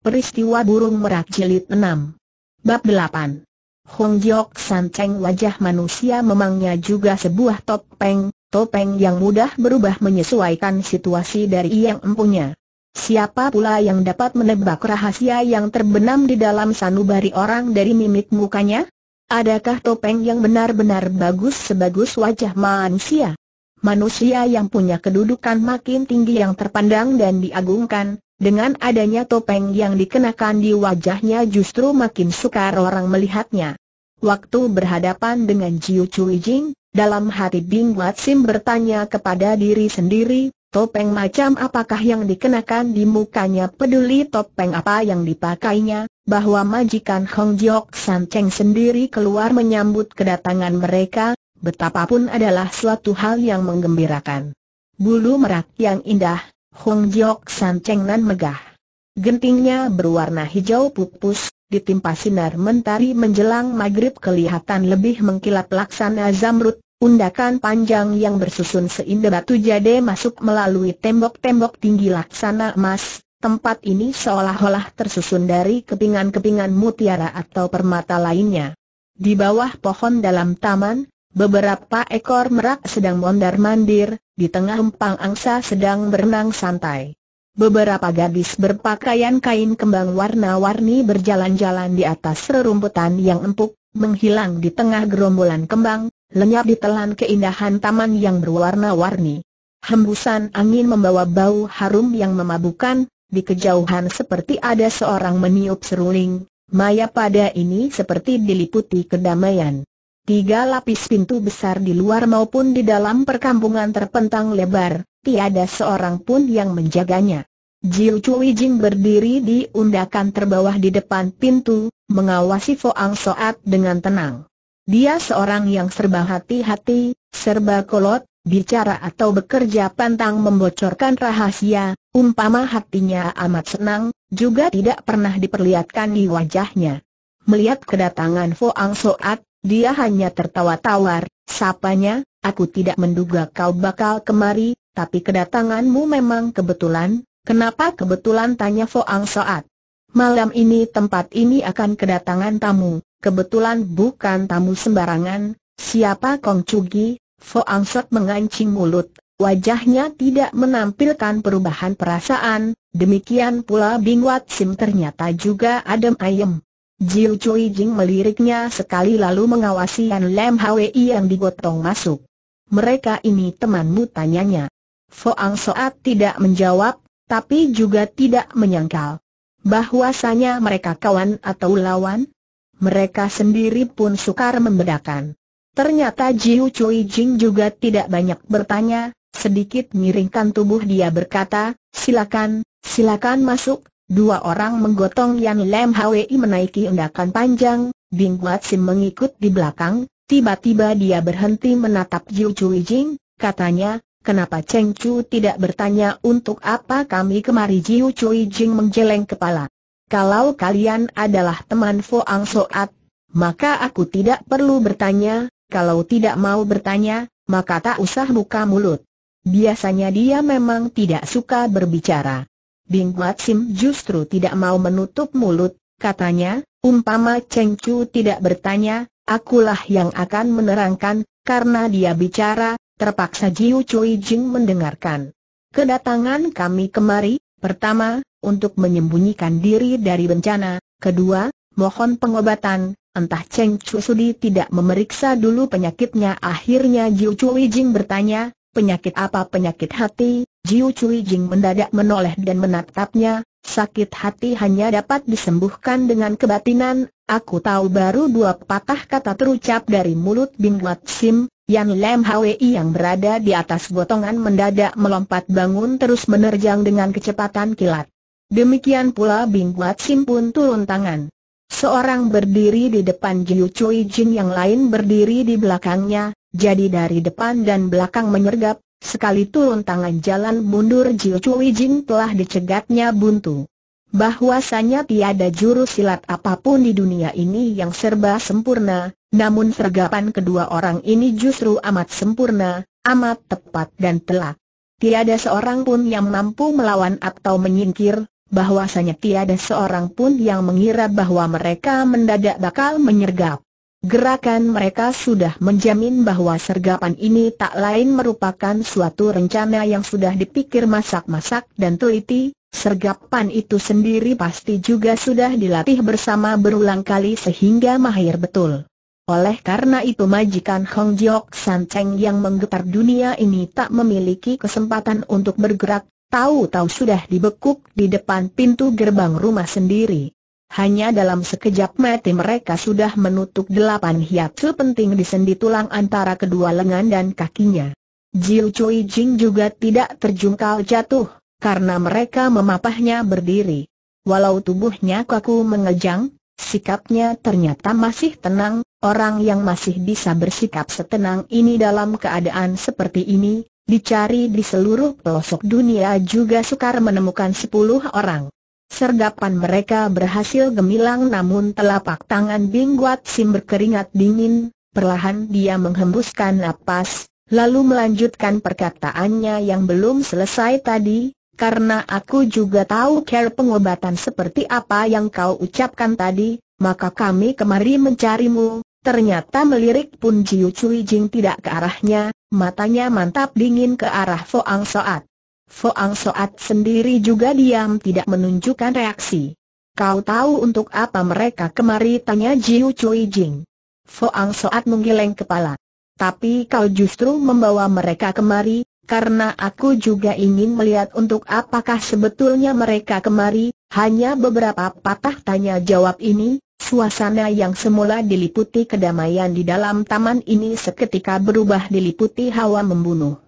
Peristiwa Burung Merak Jilid 6 Bab 8 Hong Jok San Cheng wajah manusia memangnya juga sebuah topeng, topeng yang mudah berubah menyesuaikan situasi dari yang empunya. Siapa pula yang dapat menebak rahasia yang terbenam di dalam sanubari orang dari mimik mukanya? Adakah topeng yang benar-benar bagus sebagus wajah manusia? Manusia yang punya kedudukan makin tinggi yang terpandang dan diagungkan, dengan adanya topeng yang dikenakan di wajahnya justru makin sukar orang melihatnya. Waktu berhadapan dengan Jiu Chui Jing, dalam hati Bing Wat Sim bertanya kepada diri sendiri, topeng macam apakah yang dikenakan di mukanya peduli topeng apa yang dipakainya, bahwa majikan Hong Jok San Cheng sendiri keluar menyambut kedatangan mereka, betapapun adalah suatu hal yang menggembirakan. Bulu merak yang indah, Hong Jok San Chengnan megah. Gentingnya berwarna hijau pupus, ditimpa sinar mentari menjelang maghrib kelihatan lebih mengkilap laksana zamrud, undakan panjang yang bersusun seindah batu jade masuk melalui tembok-tembok tinggi laksana emas, tempat ini seolah-olah tersusun dari kepingan-kepingan mutiara atau permata lainnya. Di bawah pohon dalam taman, Beberapa ekor merak sedang mondar-mandir, di tengah empang angsa sedang berenang santai. Beberapa gadis berpakaian kain kembang warna-warni berjalan-jalan di atas rerumputan yang empuk, menghilang di tengah gerombolan kembang, lenyap di telan keindahan taman yang berwarna-warni. Hembusan angin membawa bau harum yang memabukan, di kejauhan seperti ada seorang meniup seruling, maya pada ini seperti diliputi kedamaian. Tiga lapis pintu besar di luar maupun di dalam perkampungan terpentang lebar, tiada seorang pun yang menjaganya. Jiu Chui Jing berdiri di undakan terbawah di depan pintu, mengawasi Foang Soat dengan tenang. Dia seorang yang serba hati-hati, serba kolot, bicara atau bekerja pantang membocorkan rahasia, umpama hatinya amat senang, juga tidak pernah diperlihatkan di wajahnya. Melihat kedatangan Foang Soat, dia hanya tertawa tawar, sapanya, aku tidak menduga kau bakal kemari, tapi kedatanganmu memang kebetulan, kenapa kebetulan tanya Foang Soat. Malam ini tempat ini akan kedatangan tamu, kebetulan bukan tamu sembarangan, siapa Kong Fo Foang Soat mengancing mulut, wajahnya tidak menampilkan perubahan perasaan, demikian pula Bingwat Sim ternyata juga adem ayem. Jiu Cui Jing meliriknya sekali lalu mengawasi Yan Lam Hwi yang digotong masuk. Mereka ini temanmu tanyanya. Foang Soat tidak menjawab, tapi juga tidak menyangkal. Bahwasanya mereka kawan atau lawan? Mereka sendiri pun sukar membedakan. Ternyata Jiu Cui Jing juga tidak banyak bertanya, sedikit miringkan tubuh dia berkata, silakan, silakan masuk, Dua orang menggotong Yan Lem Hwi menaiki undakan panjang, Bing Guat Sim mengikut di belakang, tiba-tiba dia berhenti menatap Jiu Cui Jing, katanya, kenapa Cheng Chu tidak bertanya untuk apa kami kemari Jiu Cui Jing menjeleng kepala. Kalau kalian adalah teman Fuang Soat, maka aku tidak perlu bertanya, kalau tidak mau bertanya, maka tak usah buka mulut. Biasanya dia memang tidak suka berbicara. Bing Huat Sim justru tidak mau menutup mulut, katanya, umpama Cheng Chu tidak bertanya, akulah yang akan menerangkan, karena dia bicara, terpaksa Jiu Cui Jing mendengarkan. Kedatangan kami kemari, pertama, untuk menyembunyikan diri dari bencana, kedua, mohon pengobatan, Entah Cheng Chu Sudi tidak memeriksa dulu penyakitnya Akhirnya Jiu Chui Jing bertanya, penyakit apa penyakit hati, Jiu Cui Jing mendadak menoleh dan menatapnya, sakit hati hanya dapat disembuhkan dengan kebatinan, aku tahu baru dua patah kata terucap dari mulut Bing Wat Sim, Yan Lem Hwi yang berada di atas gotongan mendadak melompat bangun terus menerjang dengan kecepatan kilat. Demikian pula Bing Wat Sim pun turun tangan. Seorang berdiri di depan Jiu Cui Jing yang lain berdiri di belakangnya, jadi dari depan dan belakang menyergap, Sekali turun tangan jalan mundur Jiu Cui Jing telah dicegatnya buntu. Bahwasanya tiada jurus silat apapun di dunia ini yang serba sempurna, namun sergapan kedua orang ini justru amat sempurna, amat tepat dan telak. Tiada seorang pun yang mampu melawan atau menyingkir, bahwasanya tiada seorang pun yang mengira bahwa mereka mendadak bakal menyergap. Gerakan mereka sudah menjamin bahwa sergapan ini tak lain merupakan suatu rencana yang sudah dipikir masak-masak dan teliti, sergapan itu sendiri pasti juga sudah dilatih bersama berulang kali sehingga mahir betul. Oleh karena itu majikan Hong Jiok San Cheng yang menggetar dunia ini tak memiliki kesempatan untuk bergerak, tahu-tahu sudah dibekuk di depan pintu gerbang rumah sendiri. Hanya dalam sekejap mati mereka sudah menutup delapan hiatsu penting di sendi tulang antara kedua lengan dan kakinya. Jiu Cui Jing juga tidak terjungkal jatuh, karena mereka memapahnya berdiri. Walau tubuhnya kaku mengejang, sikapnya ternyata masih tenang, orang yang masih bisa bersikap setenang ini dalam keadaan seperti ini, dicari di seluruh pelosok dunia juga sukar menemukan sepuluh orang. Sergapan mereka berhasil gemilang namun telapak tangan Bing Guat Sim berkeringat dingin, perlahan dia menghembuskan napas, lalu melanjutkan perkataannya yang belum selesai tadi, karena aku juga tahu care pengobatan seperti apa yang kau ucapkan tadi, maka kami kemari mencarimu. Ternyata melirik pun Jiu Cui Jing tidak ke arahnya, matanya mantap dingin ke arah Foang Soat. Foang Soat sendiri juga diam tidak menunjukkan reaksi. Kau tahu untuk apa mereka kemari tanya Jiu Cui Jing. Foang Soat menggeleng kepala. Tapi kau justru membawa mereka kemari, karena aku juga ingin melihat untuk apakah sebetulnya mereka kemari, hanya beberapa patah tanya jawab ini, suasana yang semula diliputi kedamaian di dalam taman ini seketika berubah diliputi hawa membunuh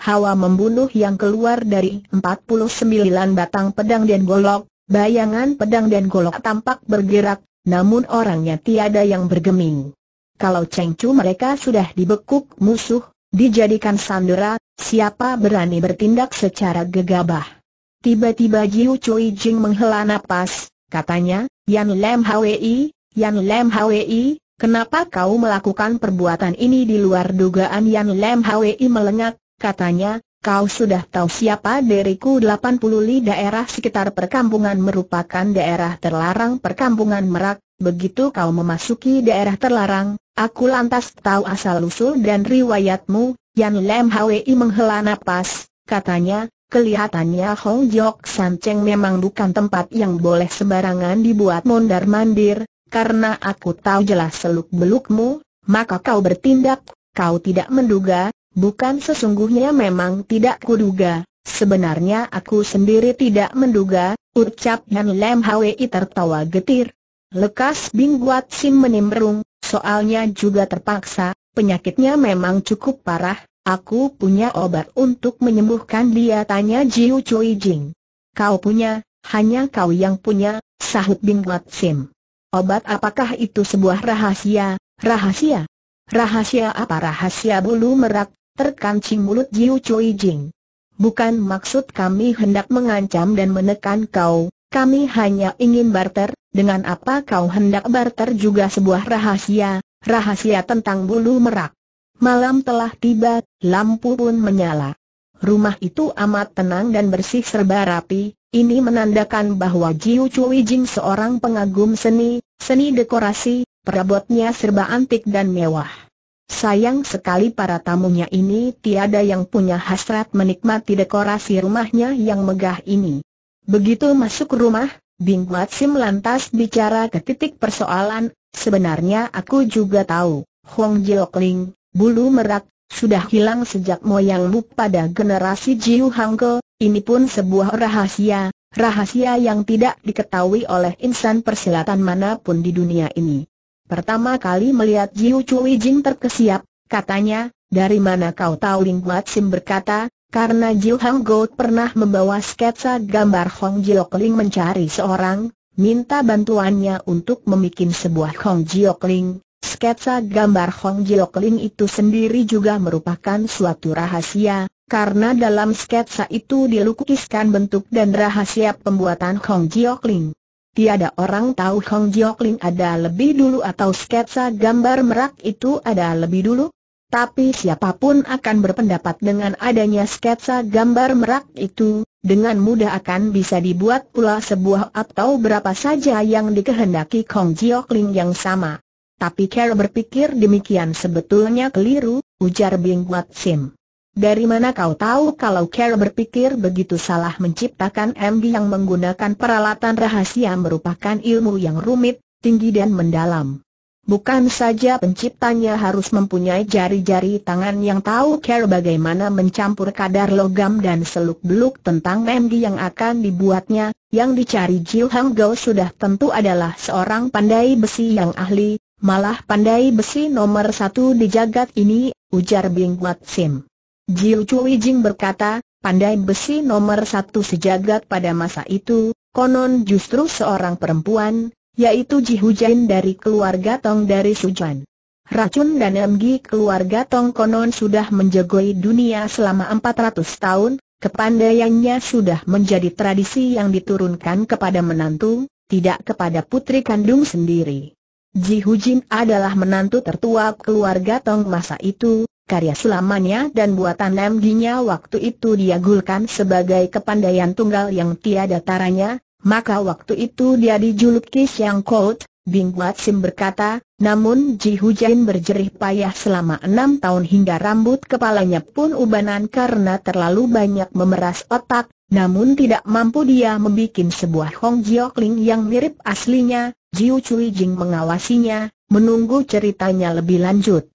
hawa membunuh yang keluar dari 49 batang pedang dan golok, bayangan pedang dan golok tampak bergerak, namun orangnya tiada yang bergeming. Kalau cengcu mereka sudah dibekuk musuh, dijadikan sandera, siapa berani bertindak secara gegabah? Tiba-tiba Jiu Cui Jing menghela nafas, katanya, Yan Lem Hwi, Yan Lem Hwi, kenapa kau melakukan perbuatan ini di luar dugaan Yan Lem Hwi melengak, Katanya, kau sudah tahu siapa diriku 80 li daerah sekitar perkampungan merupakan daerah terlarang perkampungan Merak, begitu kau memasuki daerah terlarang, aku lantas tahu asal-usul dan riwayatmu, Yan Lem Hwi menghela nafas. katanya, kelihatannya Hong Jok San Cheng memang bukan tempat yang boleh sembarangan dibuat mondar-mandir, karena aku tahu jelas seluk-belukmu, maka kau bertindak, kau tidak menduga, Bukan sesungguhnya memang tidak kuduga, sebenarnya aku sendiri tidak menduga, ucap Nan Lem Hwi tertawa getir. Lekas Bing Guat Sim menimbrung, soalnya juga terpaksa, penyakitnya memang cukup parah, aku punya obat untuk menyembuhkan dia tanya Jiu Cui Jing. Kau punya, hanya kau yang punya, sahut Bing Guat Sim. Obat apakah itu sebuah rahasia, rahasia? Rahasia apa rahasia bulu merak, terkancing mulut Jiu Cui Jing. Bukan maksud kami hendak mengancam dan menekan kau, kami hanya ingin barter, dengan apa kau hendak barter juga sebuah rahasia, rahasia tentang bulu merak. Malam telah tiba, lampu pun menyala. Rumah itu amat tenang dan bersih serba rapi, ini menandakan bahwa Jiu Cui Jing seorang pengagum seni, seni dekorasi, perabotnya serba antik dan mewah. Sayang sekali para tamunya ini tiada yang punya hasrat menikmati dekorasi rumahnya yang megah ini. Begitu masuk rumah, Bing Mat Sim lantas bicara ke titik persoalan, sebenarnya aku juga tahu, Hong Jiok bulu merak, sudah hilang sejak moyangmu pada generasi Jiu ini pun sebuah rahasia, rahasia yang tidak diketahui oleh insan persilatan manapun di dunia ini. Pertama kali melihat Jiu Chui Jing terkesiap, katanya, dari mana kau tahu Ling Guat Sim berkata, karena Jiu Hang Goat pernah membawa sketsa gambar Hong Jiok Ling mencari seorang, minta bantuannya untuk membuat sebuah Hong Jiok Ling. Sketsa gambar Hong Jiok Ling itu sendiri juga merupakan suatu rahasia, karena dalam sketsa itu dilukiskan bentuk dan rahasia pembuatan Hong Jiok Ling. Tiada orang tahu Hong Ling ada lebih dulu atau sketsa gambar merak itu ada lebih dulu. Tapi siapapun akan berpendapat dengan adanya sketsa gambar merak itu, dengan mudah akan bisa dibuat pula sebuah atau berapa saja yang dikehendaki Kong Ling yang sama. Tapi Carol berpikir demikian sebetulnya keliru, ujar Bing Wat Sim. Dari mana kau tahu kalau Kerr berpikir begitu salah menciptakan MB yang menggunakan peralatan rahasia merupakan ilmu yang rumit, tinggi dan mendalam? Bukan saja penciptanya harus mempunyai jari-jari tangan yang tahu Carol bagaimana mencampur kadar logam dan seluk-beluk tentang MD yang akan dibuatnya, yang dicari Jill, Hang Go sudah tentu adalah seorang pandai besi yang ahli, malah pandai besi nomor satu di jagat ini, ujar Bing Wat Sim. Jiu Cui Jing berkata, pandai besi nomor satu sejagat pada masa itu, konon justru seorang perempuan, yaitu Ji Hujan dari keluarga Tong dari Sujuan. Racun dan emgi keluarga Tong konon sudah menjegoi dunia selama 400 tahun, kepandaiannya sudah menjadi tradisi yang diturunkan kepada menantu, tidak kepada putri kandung sendiri. Ji Hujin adalah menantu tertua keluarga Tong masa itu, karya selamanya dan buatan MD-nya waktu itu diagulkan sebagai kepandaian tunggal yang tiada taranya, maka waktu itu dia dijuluki Siang Kout, Bing Wat Sim berkata, namun Ji Hujan berjerih payah selama enam tahun hingga rambut kepalanya pun ubanan karena terlalu banyak memeras otak, namun tidak mampu dia membuat sebuah Hong Jiokling yang mirip aslinya, Jiu Cui Jing mengawasinya, menunggu ceritanya lebih lanjut.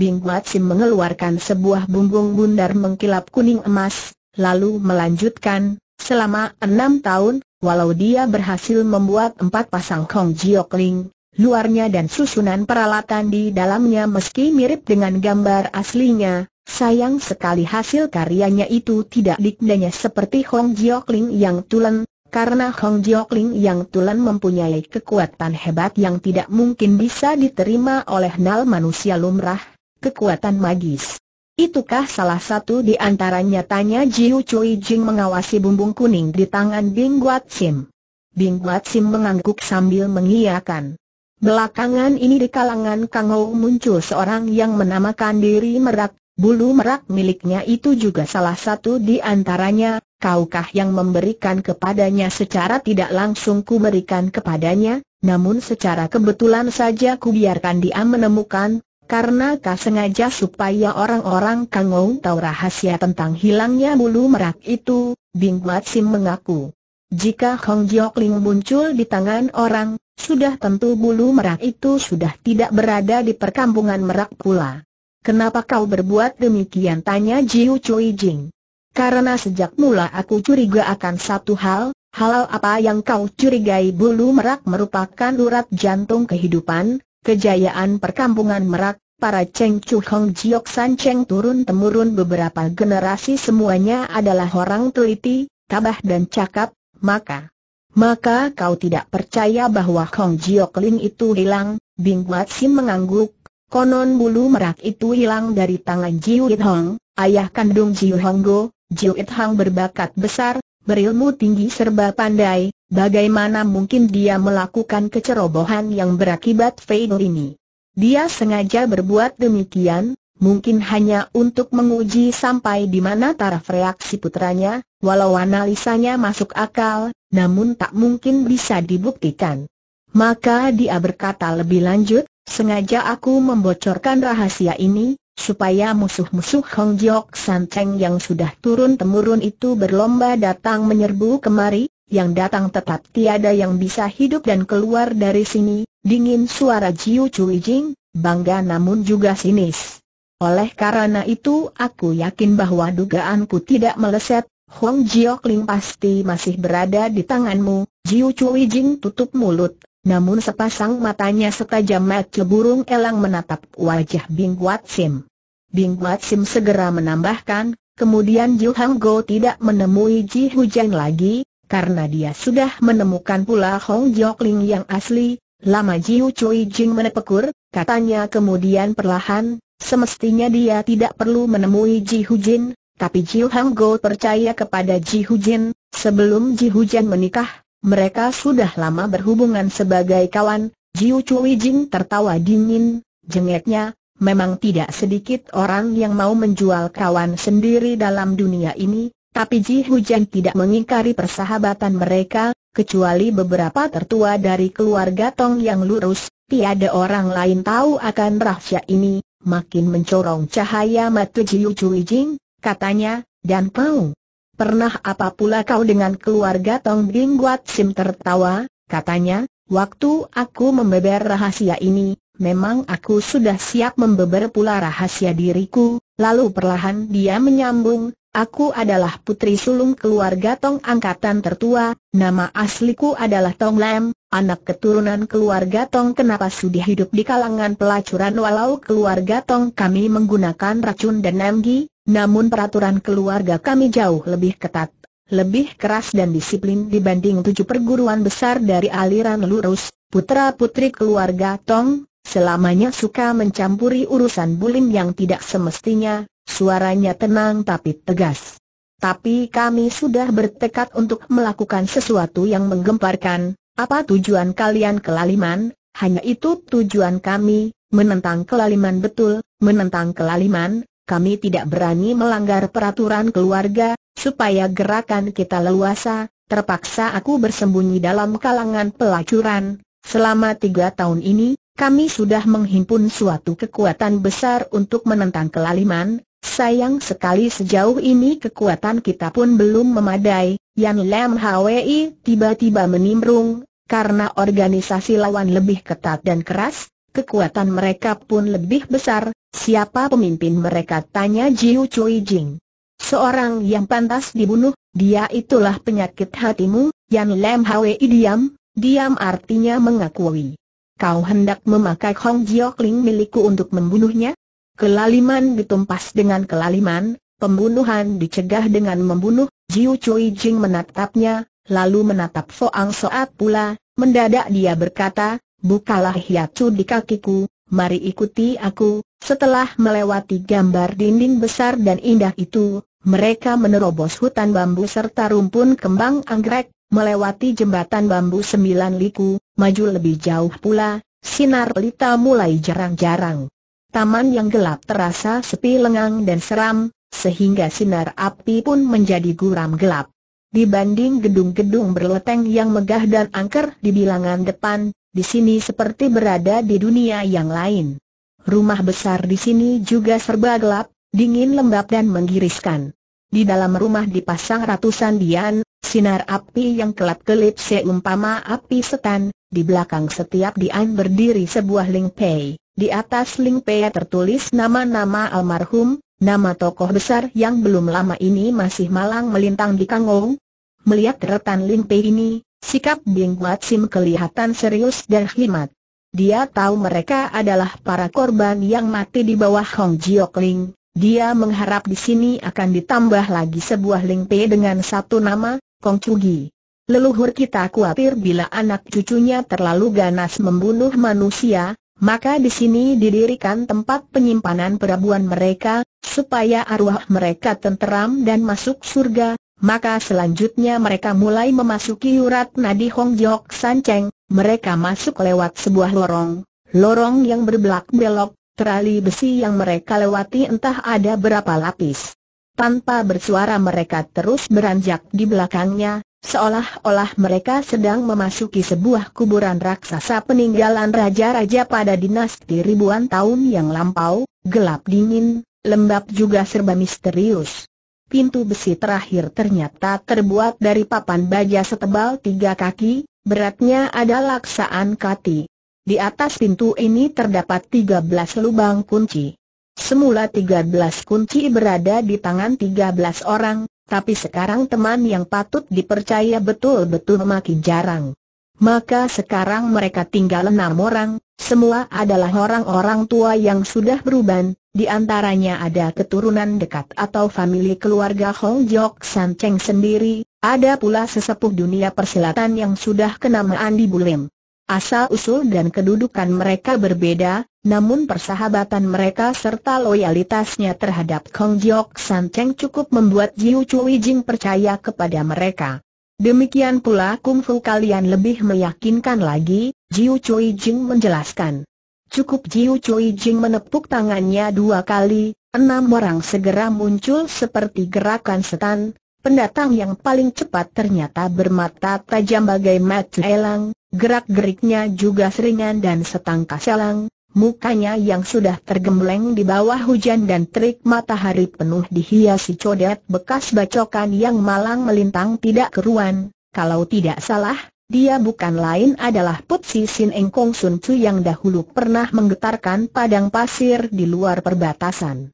Bing Sim mengeluarkan sebuah bumbung bundar mengkilap kuning emas, lalu melanjutkan, selama enam tahun, walau dia berhasil membuat empat pasang Kong Kling, luarnya dan susunan peralatan di dalamnya meski mirip dengan gambar aslinya, Sayang sekali hasil karyanya itu tidak dikdanya seperti Hong Kling yang tulen, karena Hong Ling yang tulen mempunyai kekuatan hebat yang tidak mungkin bisa diterima oleh nal manusia lumrah, Kekuatan magis. Itukah salah satu di antaranya tanya Jiu Cui Jing mengawasi bumbung kuning di tangan Bing Guat Sim. Bing Guat Sim mengangguk sambil mengiyakan. Belakangan ini di kalangan Kang Kangou muncul seorang yang menamakan diri Merak, bulu Merak miliknya itu juga salah satu di antaranya, kaukah yang memberikan kepadanya secara tidak langsung ku berikan kepadanya, namun secara kebetulan saja ku biarkan dia menemukan karena kau sengaja supaya orang-orang kangong tahu rahasia tentang hilangnya bulu merak itu, Bing Mat Sim mengaku. Jika Hong Jiok Ling muncul di tangan orang, sudah tentu bulu merak itu sudah tidak berada di perkampungan merak pula. Kenapa kau berbuat demikian? Tanya Jiu Chui Jing. Karena sejak mula aku curiga akan satu hal, hal apa yang kau curigai bulu merak merupakan urat jantung kehidupan, Kejayaan perkampungan Merak, para Cheng Chu Hong Jiok San Cheng turun-temurun beberapa generasi semuanya adalah orang teliti, tabah dan cakap, maka maka kau tidak percaya bahwa Hong Jiok Ling itu hilang, Bing Wat Sim mengangguk, konon bulu merak itu hilang dari tangan Jiu It Hong, ayah kandung Jiu Hong Go, Jiu It Hong berbakat besar, berilmu tinggi serba pandai, bagaimana mungkin dia melakukan kecerobohan yang berakibat fatal ini. Dia sengaja berbuat demikian, mungkin hanya untuk menguji sampai di mana taraf reaksi putranya, walau analisanya masuk akal, namun tak mungkin bisa dibuktikan. Maka dia berkata lebih lanjut, sengaja aku membocorkan rahasia ini, supaya musuh-musuh Hong Jok Santeng yang sudah turun-temurun itu berlomba datang menyerbu kemari, yang datang tetap tiada yang bisa hidup dan keluar dari sini, dingin suara Jiu Cui Jing, bangga namun juga sinis. Oleh karena itu aku yakin bahwa dugaanku tidak meleset, Hong Jiok Ling pasti masih berada di tanganmu, Jiu Cui Jing tutup mulut, namun sepasang matanya setajam mata burung elang menatap wajah Bing Wat Sim. Bing Wat Sim segera menambahkan, kemudian Jiu Hang Go tidak menemui Ji Hujan lagi, karena dia sudah menemukan pula Hong Jok Ling yang asli, lama Ji Cui Jing menepekur, katanya kemudian perlahan, semestinya dia tidak perlu menemui Ji Hujin, tapi Ji Hang Go percaya kepada Ji Hujin, sebelum Ji Hujan menikah, mereka sudah lama berhubungan sebagai kawan, Jiu Cui Jing tertawa dingin, jengeknya, Memang tidak sedikit orang yang mau menjual kawan sendiri dalam dunia ini, tapi Ji Hujan tidak mengingkari persahabatan mereka, kecuali beberapa tertua dari keluarga Tong yang lurus, tiada orang lain tahu akan rahasia ini, makin mencorong cahaya mata Ji Cui Jing, katanya, dan kau. Pernah apa pula kau dengan keluarga Tong Bing Guat Sim tertawa, katanya, waktu aku membeber rahasia ini, memang aku sudah siap membeber pula rahasia diriku, lalu perlahan dia menyambung, aku adalah putri sulung keluarga Tong Angkatan Tertua, nama asliku adalah Tong Lam, anak keturunan keluarga Tong kenapa sudah hidup di kalangan pelacuran walau keluarga Tong kami menggunakan racun dan nemgi, namun peraturan keluarga kami jauh lebih ketat lebih keras dan disiplin dibanding tujuh perguruan besar dari aliran lurus, putra-putri keluarga Tong, Selamanya suka mencampuri urusan Bulim yang tidak semestinya, suaranya tenang tapi tegas. Tapi kami sudah bertekad untuk melakukan sesuatu yang menggemparkan, apa tujuan kalian kelaliman? Hanya itu tujuan kami, menentang kelaliman betul, menentang kelaliman, kami tidak berani melanggar peraturan keluarga, supaya gerakan kita leluasa, terpaksa aku bersembunyi dalam kalangan pelacuran. Selama tiga tahun ini, kami sudah menghimpun suatu kekuatan besar untuk menentang kelaliman, sayang sekali sejauh ini kekuatan kita pun belum memadai, Yan Lam Hwei tiba-tiba menimbrung, karena organisasi lawan lebih ketat dan keras, kekuatan mereka pun lebih besar, siapa pemimpin mereka tanya Jiu Cui Jing. Seorang yang pantas dibunuh, dia itulah penyakit hatimu, Yan Lam Hwei diam, diam artinya mengakui. Kau hendak memakai Hong Jiok Ling milikku untuk membunuhnya? Kelaliman ditumpas dengan kelaliman, pembunuhan dicegah dengan membunuh, Jiu Cui Jing menatapnya, lalu menatap Foang Soat pula, mendadak dia berkata, bukalah hiacu di kakiku, mari ikuti aku, setelah melewati gambar dinding besar dan indah itu, mereka menerobos hutan bambu serta rumpun kembang anggrek, Melewati jembatan bambu sembilan liku, maju lebih jauh pula, sinar pelita mulai jarang-jarang. Taman yang gelap terasa sepi lengang dan seram, sehingga sinar api pun menjadi guram gelap. Dibanding gedung-gedung berloteng yang megah dan angker di bilangan depan, di sini seperti berada di dunia yang lain. Rumah besar di sini juga serba gelap, dingin lembab dan menggiriskan. Di dalam rumah dipasang ratusan dian, Sinar api yang kelap-kelip seumpama api setan, di belakang setiap dian berdiri sebuah lingpei. Di atas lingpei tertulis nama-nama almarhum, nama tokoh besar yang belum lama ini masih malang melintang di Kangong. Melihat retan lingpei ini, sikap Bing Wat Sim kelihatan serius dan khidmat. Dia tahu mereka adalah para korban yang mati di bawah Hong Jiok Ling. Dia mengharap di sini akan ditambah lagi sebuah lingpei dengan satu nama, Kongcugi. Leluhur kita khawatir bila anak cucunya terlalu ganas membunuh manusia, maka di sini didirikan tempat penyimpanan perabuan mereka, supaya arwah mereka tenteram dan masuk surga, maka selanjutnya mereka mulai memasuki urat nadi Hong Jok Sanceng, mereka masuk lewat sebuah lorong, lorong yang berbelak-belok, terali besi yang mereka lewati entah ada berapa lapis. Tanpa bersuara mereka terus beranjak di belakangnya, seolah-olah mereka sedang memasuki sebuah kuburan raksasa peninggalan raja-raja pada dinasti ribuan tahun yang lampau, gelap dingin, lembab juga serba misterius. Pintu besi terakhir ternyata terbuat dari papan baja setebal tiga kaki, beratnya ada laksaan kati. Di atas pintu ini terdapat tiga belas lubang kunci. Semula 13 kunci berada di tangan 13 orang, tapi sekarang teman yang patut dipercaya betul-betul makin jarang. Maka sekarang mereka tinggal enam orang, semua adalah orang-orang tua yang sudah beruban, di antaranya ada keturunan dekat atau famili keluarga Hong Jok San Cheng sendiri, ada pula sesepuh dunia persilatan yang sudah kenamaan di Bulim. Asal usul dan kedudukan mereka berbeda, namun persahabatan mereka serta loyalitasnya terhadap Kong Jok San Cheng cukup membuat Jiu Cui Jing percaya kepada mereka. Demikian pula kungfu kalian lebih meyakinkan lagi, Jiu Cui Jing menjelaskan. Cukup Jiu Cui Jing menepuk tangannya dua kali, enam orang segera muncul seperti gerakan setan, pendatang yang paling cepat ternyata bermata tajam bagai mata elang, gerak-geriknya juga seringan dan setangkas elang, Mukanya yang sudah tergembleng di bawah hujan dan terik matahari penuh dihiasi codet bekas bacokan yang malang melintang tidak keruan. Kalau tidak salah, dia bukan lain adalah Putsi Sin Eng Kong Sun Chu yang dahulu pernah menggetarkan padang pasir di luar perbatasan.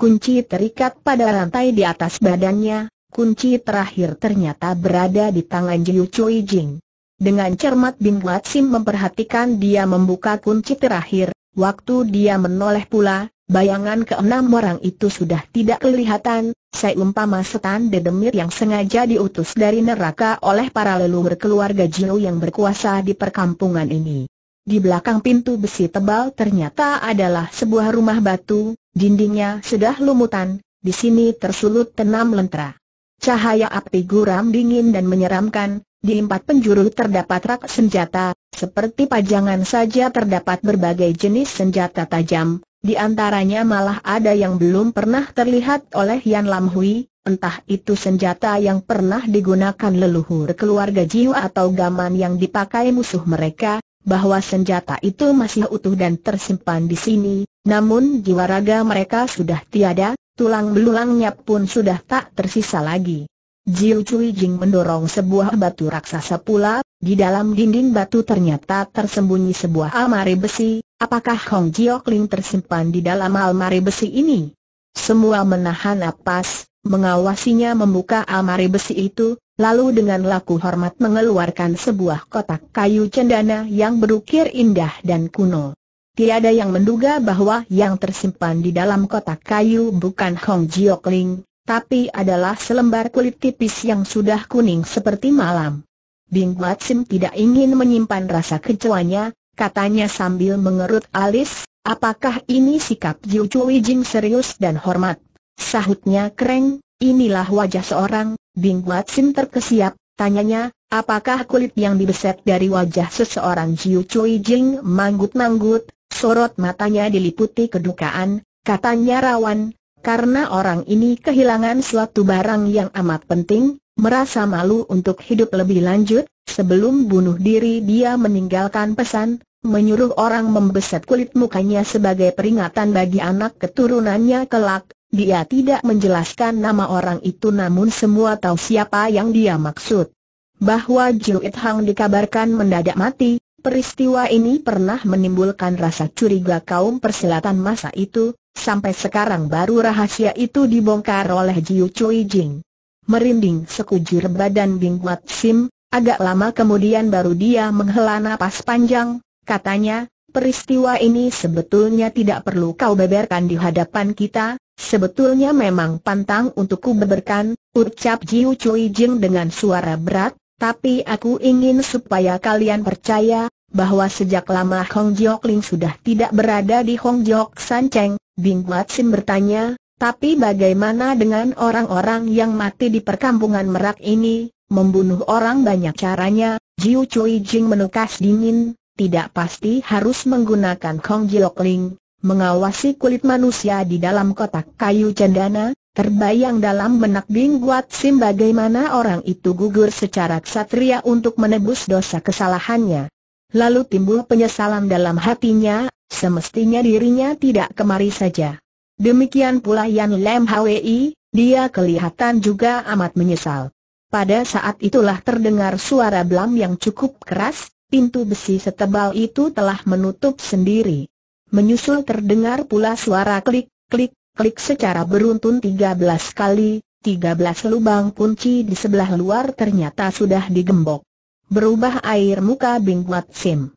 Kunci terikat pada rantai di atas badannya, kunci terakhir ternyata berada di tangan Jiu Chui Jing. Dengan cermat Bin Sim memperhatikan dia membuka kunci terakhir, waktu dia menoleh pula, bayangan keenam orang itu sudah tidak kelihatan, seumpama setan dedemir yang sengaja diutus dari neraka oleh para leluhur keluarga Jiu yang berkuasa di perkampungan ini. Di belakang pintu besi tebal ternyata adalah sebuah rumah batu, dindingnya sudah lumutan, di sini tersulut tenam lentera. Cahaya api guram dingin dan menyeramkan, di empat penjuru terdapat rak senjata, seperti pajangan saja terdapat berbagai jenis senjata tajam, di antaranya malah ada yang belum pernah terlihat oleh Yan Lam Hui, entah itu senjata yang pernah digunakan leluhur keluarga Jiwa atau gaman yang dipakai musuh mereka, bahwa senjata itu masih utuh dan tersimpan di sini, namun jiwa raga mereka sudah tiada, tulang belulangnya pun sudah tak tersisa lagi. Jiu Cui Jing mendorong sebuah batu raksasa pula, di dalam dinding batu ternyata tersembunyi sebuah almari besi, apakah Hong Jiok Ling tersimpan di dalam almari besi ini? Semua menahan napas, mengawasinya membuka almari besi itu, lalu dengan laku hormat mengeluarkan sebuah kotak kayu cendana yang berukir indah dan kuno. Tiada yang menduga bahwa yang tersimpan di dalam kotak kayu bukan Hong Jiok Ling, tapi adalah selembar kulit tipis yang sudah kuning seperti malam. Bing Sim tidak ingin menyimpan rasa kecewanya, katanya sambil mengerut alis, apakah ini sikap Yu Cui Jing serius dan hormat? Sahutnya kereng, inilah wajah seorang, Bing Sim terkesiap, tanyanya, apakah kulit yang dibeset dari wajah seseorang Yu Cui Jing manggut-manggut, sorot matanya diliputi kedukaan, katanya rawan, karena orang ini kehilangan suatu barang yang amat penting, merasa malu untuk hidup lebih lanjut, sebelum bunuh diri dia meninggalkan pesan, menyuruh orang membeset kulit mukanya sebagai peringatan bagi anak keturunannya kelak, dia tidak menjelaskan nama orang itu namun semua tahu siapa yang dia maksud. Bahwa Juit Hang dikabarkan mendadak mati, Peristiwa ini pernah menimbulkan rasa curiga kaum persilatan masa itu, sampai sekarang baru rahasia itu dibongkar oleh Jiu Chui Jing. Merinding sekujur badan Bing Wat Sim, agak lama kemudian baru dia menghela napas panjang, katanya, peristiwa ini sebetulnya tidak perlu kau beberkan di hadapan kita, sebetulnya memang pantang untuk ku beberkan, ucap Jiu Chui Jing dengan suara berat, tapi aku ingin supaya kalian percaya, bahwa sejak lama Hong Jiok Ling sudah tidak berada di Hong Jiok San Cheng, Bing Wat Sim bertanya, tapi bagaimana dengan orang-orang yang mati di perkampungan Merak ini, membunuh orang banyak caranya, Jiu Cui Jing menukas dingin, tidak pasti harus menggunakan Hong Jiok Ling, mengawasi kulit manusia di dalam kotak kayu cendana, Terbayang dalam benak Bing Guat Sim bagaimana orang itu gugur secara ksatria untuk menebus dosa kesalahannya. Lalu timbul penyesalan dalam hatinya, semestinya dirinya tidak kemari saja. Demikian pula Yan Lem Hwi, dia kelihatan juga amat menyesal. Pada saat itulah terdengar suara blam yang cukup keras, pintu besi setebal itu telah menutup sendiri. Menyusul terdengar pula suara klik, klik, klik secara beruntun 13 kali, 13 lubang kunci di sebelah luar ternyata sudah digembok berubah air muka Bing Wat Sim.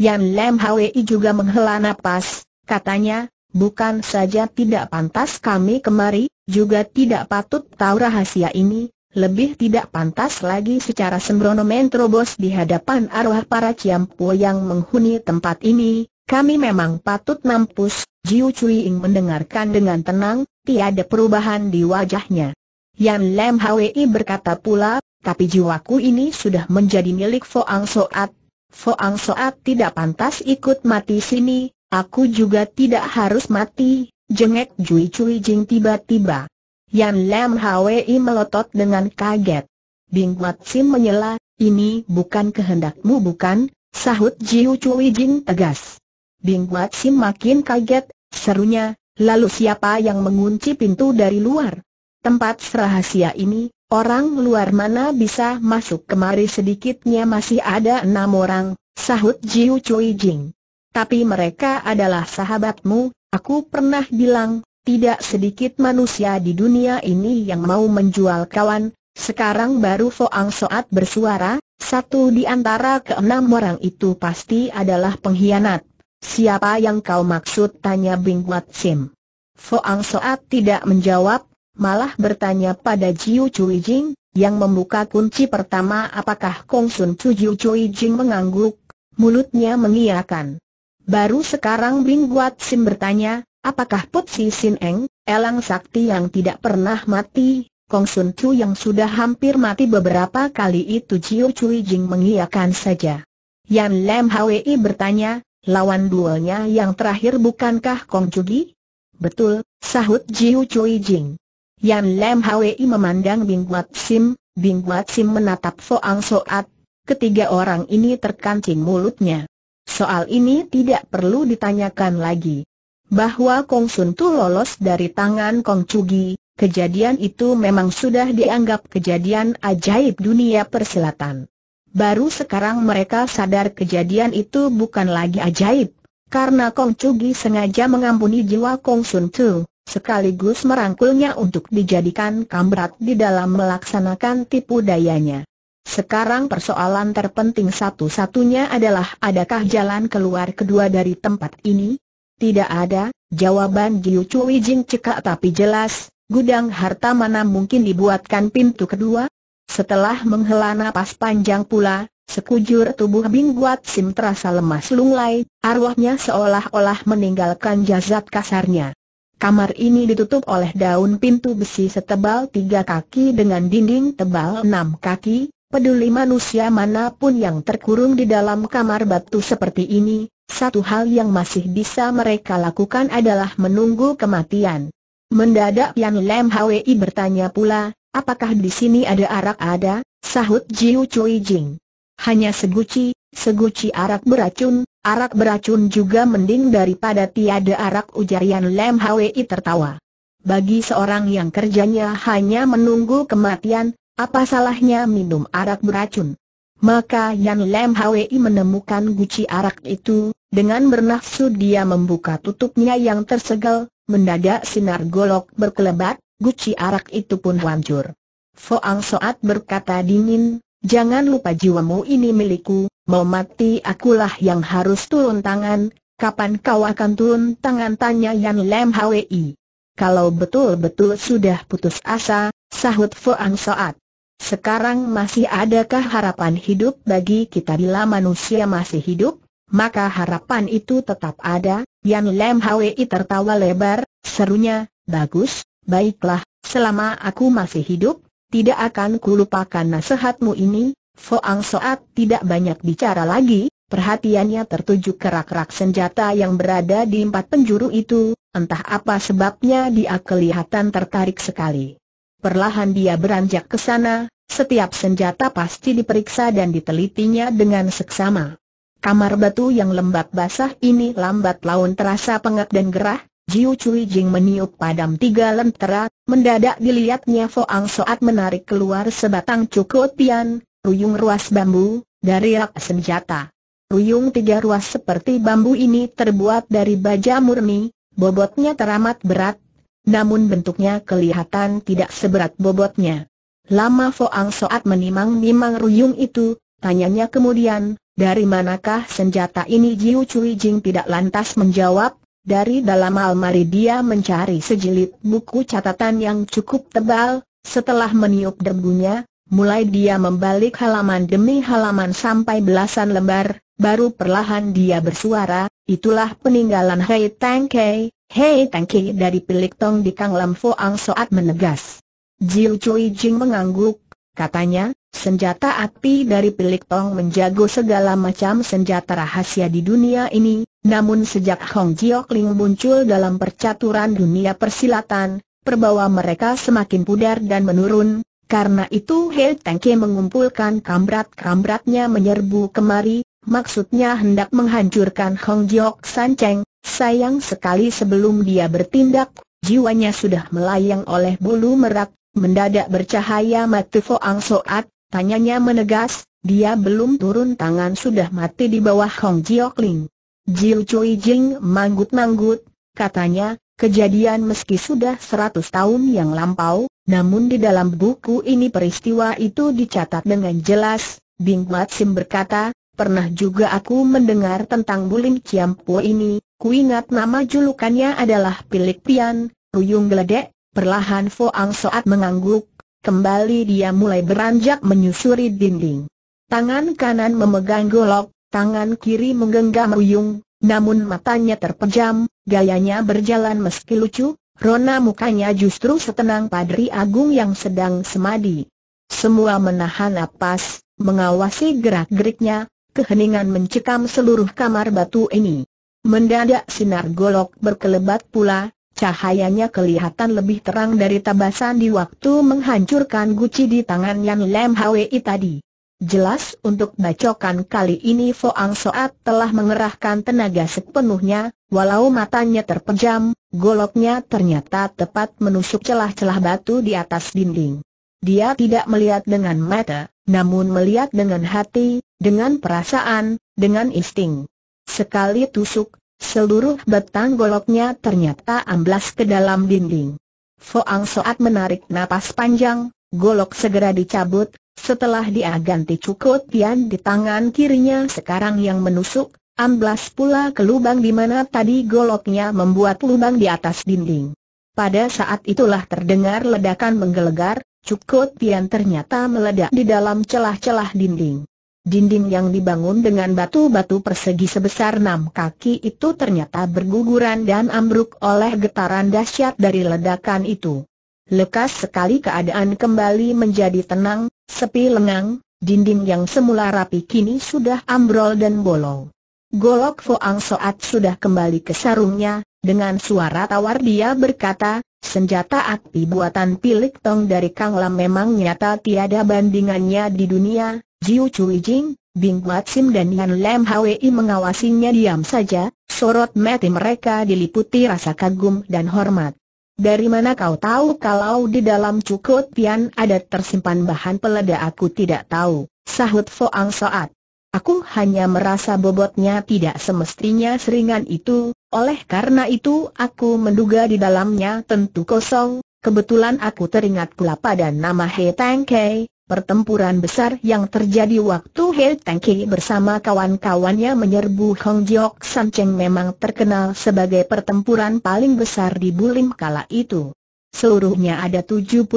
Yan Lam Hwi juga menghela nafas. katanya, bukan saja tidak pantas kami kemari, juga tidak patut tahu rahasia ini, lebih tidak pantas lagi secara sembrono mentrobos di hadapan arwah para Ciampu yang menghuni tempat ini, kami memang patut mampus, Jiu Cui Ing mendengarkan dengan tenang, tiada perubahan di wajahnya. Yan Lam Hwi berkata pula, tapi jiwaku ini sudah menjadi milik Foang Soat. Foang Soat tidak pantas ikut mati sini, aku juga tidak harus mati, jengek Jui Cui Jing tiba-tiba. Yan Lam Hwi melotot dengan kaget. Bing Wat Sim menyela, ini bukan kehendakmu bukan, sahut Jiu Cui Jing tegas. Bing Wat Sim makin kaget, serunya, lalu siapa yang mengunci pintu dari luar? Tempat serahasia ini, Orang luar mana bisa masuk kemari sedikitnya masih ada enam orang, sahut Jiu Cui Jing. Tapi mereka adalah sahabatmu, aku pernah bilang, tidak sedikit manusia di dunia ini yang mau menjual kawan, sekarang baru Foang Soat bersuara, satu di antara keenam orang itu pasti adalah pengkhianat. Siapa yang kau maksud? tanya Bing Wat Sim. Foang Soat tidak menjawab, malah bertanya pada Jiu Cui Jing, yang membuka kunci pertama apakah Kong Sun Chu Jiu Cui Jing mengangguk, mulutnya mengiakan. Baru sekarang Bing Guat Sim bertanya, apakah Put Si Sin Eng, elang sakti yang tidak pernah mati, Kong Sun Chu yang sudah hampir mati beberapa kali itu Jiu Cui Jing mengiakan saja. Yan Lem Hwi bertanya, lawan duelnya yang terakhir bukankah Kong Gi? Betul, sahut Jiu Cui Jing. Yan Lam Hwi memandang Bing Wat Sim, Bing Wat Sim menatap Soang Soat, ketiga orang ini terkancing mulutnya. Soal ini tidak perlu ditanyakan lagi. Bahwa Kong Sun Tu lolos dari tangan Kong Gi, kejadian itu memang sudah dianggap kejadian ajaib dunia persilatan. Baru sekarang mereka sadar kejadian itu bukan lagi ajaib, karena Kong Gi sengaja mengampuni jiwa Kong Sun Tu sekaligus merangkulnya untuk dijadikan kamrat di dalam melaksanakan tipu dayanya. Sekarang persoalan terpenting satu-satunya adalah adakah jalan keluar kedua dari tempat ini? Tidak ada, jawaban Jiu Cui Jing cekak tapi jelas, gudang harta mana mungkin dibuatkan pintu kedua? Setelah menghela napas panjang pula, sekujur tubuh Bing Guat Sim terasa lemas lunglai, arwahnya seolah-olah meninggalkan jasad kasarnya. Kamar ini ditutup oleh daun pintu besi setebal tiga kaki dengan dinding tebal enam kaki, peduli manusia manapun yang terkurung di dalam kamar batu seperti ini, satu hal yang masih bisa mereka lakukan adalah menunggu kematian. Mendadak Yang Lem Hwi bertanya pula, apakah di sini ada arak ada, sahut Jiu Cui Jing. Hanya seguci, Seguci arak beracun, arak beracun juga mending daripada tiada arak ujar Ian Lem Hwi tertawa. Bagi seorang yang kerjanya hanya menunggu kematian, apa salahnya minum arak beracun? Maka Yan Lem Hwi menemukan guci arak itu, dengan bernafsu dia membuka tutupnya yang tersegel, mendadak sinar golok berkelebat, guci arak itu pun hancur. Foang Soat berkata dingin, Jangan lupa jiwamu ini milikku, Mau mati akulah yang harus turun tangan, kapan kau akan turun tangan tanya Yan Lem Hwi. Kalau betul-betul sudah putus asa, sahut Fuang Soat. Sekarang masih adakah harapan hidup bagi kita bila manusia masih hidup? Maka harapan itu tetap ada, Yan Lem Hwi tertawa lebar, serunya, bagus, baiklah, selama aku masih hidup, tidak akan kulupakan nasihatmu ini, Foang Soat tidak banyak bicara lagi, perhatiannya tertuju ke rak-rak senjata yang berada di empat penjuru itu, entah apa sebabnya dia kelihatan tertarik sekali. Perlahan dia beranjak ke sana, setiap senjata pasti diperiksa dan ditelitinya dengan seksama. Kamar batu yang lembab basah ini lambat laun terasa pengap dan gerah, Jiu Cui Jing meniup padam tiga lentera, mendadak dilihatnya Foang Soat menarik keluar sebatang cukotian, Ruyung ruas bambu, dari rak senjata. Ruyung tiga ruas seperti bambu ini terbuat dari baja murni, bobotnya teramat berat, namun bentuknya kelihatan tidak seberat bobotnya. Lama Foang Soat menimang-nimang ruyung itu, tanyanya kemudian, dari manakah senjata ini Jiu Cui Jing tidak lantas menjawab, dari dalam almari dia mencari sejilid buku catatan yang cukup tebal, setelah meniup debunya, Mulai dia membalik halaman demi halaman sampai belasan lembar, baru perlahan dia bersuara, itulah peninggalan Hei Tang Kei, Hei Tang Kei dari pilik tong di Kang Lam Foang Soat menegas. Jiu Cui Jing mengangguk, katanya, senjata api dari pilik tong menjago segala macam senjata rahasia di dunia ini, namun sejak Hong Jiok Ling muncul dalam percaturan dunia persilatan, perbawa mereka semakin pudar dan menurun, karena itu He Tengke mengumpulkan kamrat-kamratnya menyerbu kemari, maksudnya hendak menghancurkan Hong Jok San Cheng. Sayang sekali sebelum dia bertindak, jiwanya sudah melayang oleh bulu merak, mendadak bercahaya mati Foang Soat, tanyanya menegas, dia belum turun tangan sudah mati di bawah Hong Jok Ling. Jiu Cui Jing manggut-manggut, katanya, Kejadian meski sudah 100 tahun yang lampau, namun di dalam buku ini peristiwa itu dicatat dengan jelas, Bing Mat Sim berkata, pernah juga aku mendengar tentang Bulim Ciampo ini, ku ingat nama julukannya adalah Pilik Pian, Ruyung Geledek, perlahan Ang Soat mengangguk, kembali dia mulai beranjak menyusuri dinding. Tangan kanan memegang golok, tangan kiri menggenggam Ruyung, namun matanya terpejam, gayanya berjalan meski lucu, rona mukanya justru setenang Padri Agung yang sedang semadi. Semua menahan napas, mengawasi gerak-geriknya, keheningan mencekam seluruh kamar batu ini. Mendadak sinar golok berkelebat pula, cahayanya kelihatan lebih terang dari tabasan di waktu menghancurkan guci di tangannya Lem Hwi tadi. Jelas untuk bacokan kali ini Foang Soat telah mengerahkan tenaga sepenuhnya, walau matanya terpejam, goloknya ternyata tepat menusuk celah-celah batu di atas dinding. Dia tidak melihat dengan mata, namun melihat dengan hati, dengan perasaan, dengan insting. Sekali tusuk, seluruh batang goloknya ternyata amblas ke dalam dinding. Foang Soat menarik napas panjang, golok segera dicabut, setelah dia ganti cukut Tian di tangan kirinya sekarang yang menusuk, amblas pula ke lubang di mana tadi goloknya membuat lubang di atas dinding. Pada saat itulah terdengar ledakan menggelegar, cukut Tian ternyata meledak di dalam celah-celah dinding. Dinding yang dibangun dengan batu-batu persegi sebesar enam kaki itu ternyata berguguran dan ambruk oleh getaran dahsyat dari ledakan itu. Lekas sekali keadaan kembali menjadi tenang, Sepi lengang, dinding yang semula rapi kini sudah ambrol dan bolong. Golok Foang Soat sudah kembali ke sarungnya, dengan suara tawar dia berkata, senjata api buatan Pilik Tong dari Kang Lam memang nyata tiada bandingannya di dunia, Jiu Cui Jing, Bing Mat Sim dan Yan Lam Hwi mengawasinya diam saja, sorot mati mereka diliputi rasa kagum dan hormat. Dari mana kau tahu kalau di dalam cukut pian ada tersimpan bahan peledak? aku tidak tahu, sahut Foang Soat. Aku hanya merasa bobotnya tidak semestinya seringan itu, oleh karena itu aku menduga di dalamnya tentu kosong, kebetulan aku teringat pula pada nama He Tang Kei, Pertempuran besar yang terjadi waktu He Tengki bersama kawan-kawannya menyerbu Hong Jok San Cheng memang terkenal sebagai pertempuran paling besar di Bulim kala itu. Seluruhnya ada 72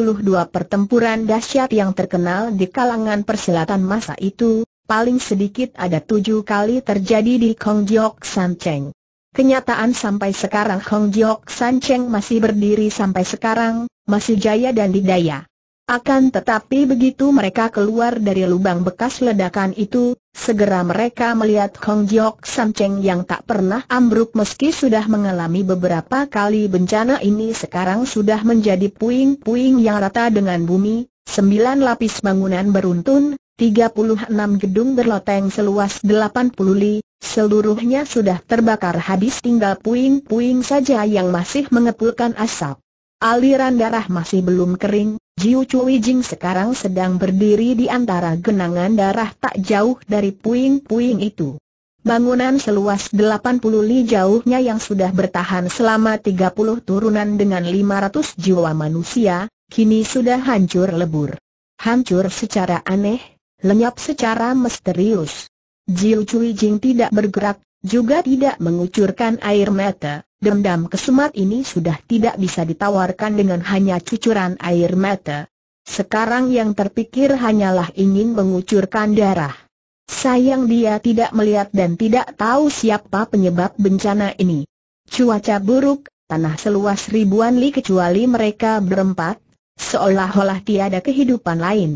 pertempuran dahsyat yang terkenal di kalangan persilatan masa itu, paling sedikit ada tujuh kali terjadi di Hong Jok San Cheng. Kenyataan sampai sekarang Hong Jok San Cheng masih berdiri sampai sekarang, masih jaya dan didaya. Akan tetapi begitu mereka keluar dari lubang bekas ledakan itu, segera mereka melihat Hong Jiok Samcheng yang tak pernah ambruk meski sudah mengalami beberapa kali bencana ini sekarang sudah menjadi puing-puing yang rata dengan bumi, sembilan lapis bangunan beruntun, 36 gedung berloteng seluas 80 li, seluruhnya sudah terbakar habis tinggal puing-puing saja yang masih mengepulkan asap aliran darah masih belum kering, Jiu Chui Jing sekarang sedang berdiri di antara genangan darah tak jauh dari puing-puing itu. Bangunan seluas 80 li jauhnya yang sudah bertahan selama 30 turunan dengan 500 jiwa manusia, kini sudah hancur lebur. Hancur secara aneh, lenyap secara misterius. Jiu Chui Jing tidak bergerak, juga tidak mengucurkan air mata dendam kesumat ini sudah tidak bisa ditawarkan dengan hanya cucuran air mata. Sekarang yang terpikir hanyalah ingin mengucurkan darah. Sayang dia tidak melihat dan tidak tahu siapa penyebab bencana ini. Cuaca buruk, tanah seluas ribuan li kecuali mereka berempat, seolah-olah tiada kehidupan lain.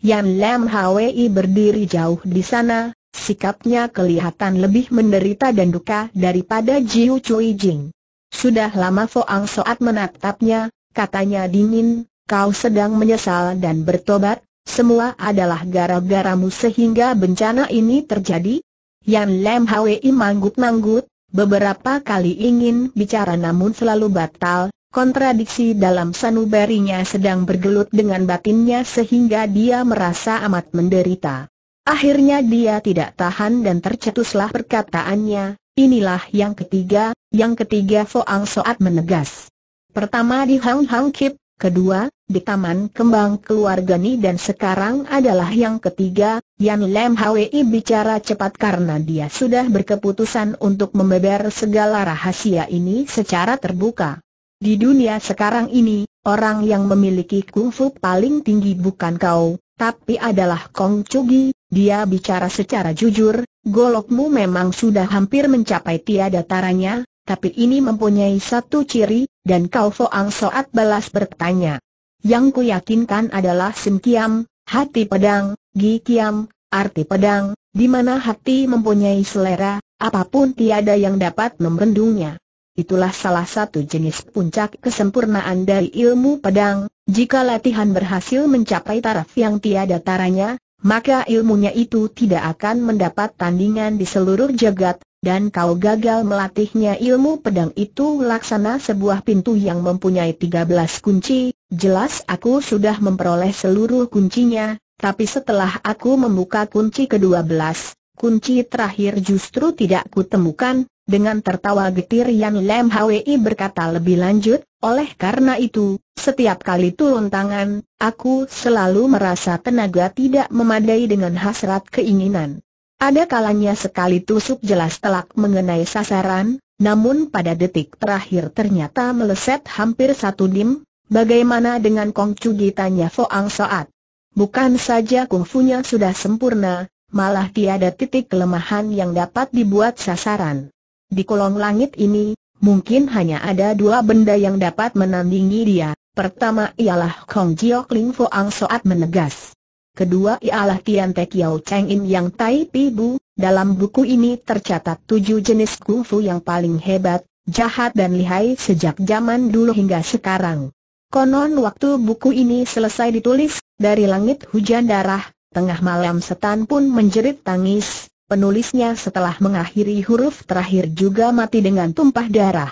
Yan Lam Hwi berdiri jauh di sana, Sikapnya kelihatan lebih menderita dan duka daripada Jiu Cui Jing. Sudah lama Foang Soat menatapnya, katanya dingin, kau sedang menyesal dan bertobat, semua adalah gara-garamu sehingga bencana ini terjadi? Yan Lem Hwi manggut-manggut, beberapa kali ingin bicara namun selalu batal, kontradiksi dalam sanubarinya sedang bergelut dengan batinnya sehingga dia merasa amat menderita. Akhirnya dia tidak tahan dan tercetuslah perkataannya, inilah yang ketiga, yang ketiga Foang Soat menegas. Pertama di Hang Hang Kip, kedua, di Taman Kembang Keluarga Ni dan sekarang adalah yang ketiga, Yan Lem Hwi bicara cepat karena dia sudah berkeputusan untuk membeber segala rahasia ini secara terbuka. Di dunia sekarang ini, orang yang memiliki kungfu paling tinggi bukan kau, tapi adalah Kong Chugi, dia bicara secara jujur, golokmu memang sudah hampir mencapai tiada taranya, tapi ini mempunyai satu ciri, dan kau Foang Soat balas bertanya. Yang ku yakinkan adalah Sim Kiam, hati pedang, Gi Kiam, arti pedang, di mana hati mempunyai selera, apapun tiada yang dapat membendungnya. Itulah salah satu jenis puncak kesempurnaan dari ilmu pedang, jika latihan berhasil mencapai taraf yang tiada taranya, maka ilmunya itu tidak akan mendapat tandingan di seluruh jagat, dan kau gagal melatihnya ilmu pedang itu laksana sebuah pintu yang mempunyai 13 kunci, jelas aku sudah memperoleh seluruh kuncinya, tapi setelah aku membuka kunci kedua belas, kunci terakhir justru tidak kutemukan, dengan tertawa getir Yan Lem Hwi berkata lebih lanjut, oleh karena itu, setiap kali turun tangan, aku selalu merasa tenaga tidak memadai dengan hasrat keinginan. Ada kalanya sekali tusuk jelas telak mengenai sasaran, namun pada detik terakhir ternyata meleset hampir satu dim, bagaimana dengan Kong Cugi tanya Foang Soat. Bukan saja kungfunya sudah sempurna, malah tiada titik kelemahan yang dapat dibuat sasaran. Di kolong langit ini, mungkin hanya ada dua benda yang dapat menandingi dia. Pertama ialah Kong Jiok Ling Ang Soat menegas. Kedua ialah Tian Te Kiao Cheng In Yang Tai Pi Bu. Dalam buku ini tercatat tujuh jenis kungfu yang paling hebat, jahat dan lihai sejak zaman dulu hingga sekarang. Konon waktu buku ini selesai ditulis, dari langit hujan darah, tengah malam setan pun menjerit tangis, Penulisnya setelah mengakhiri huruf terakhir juga mati dengan tumpah darah.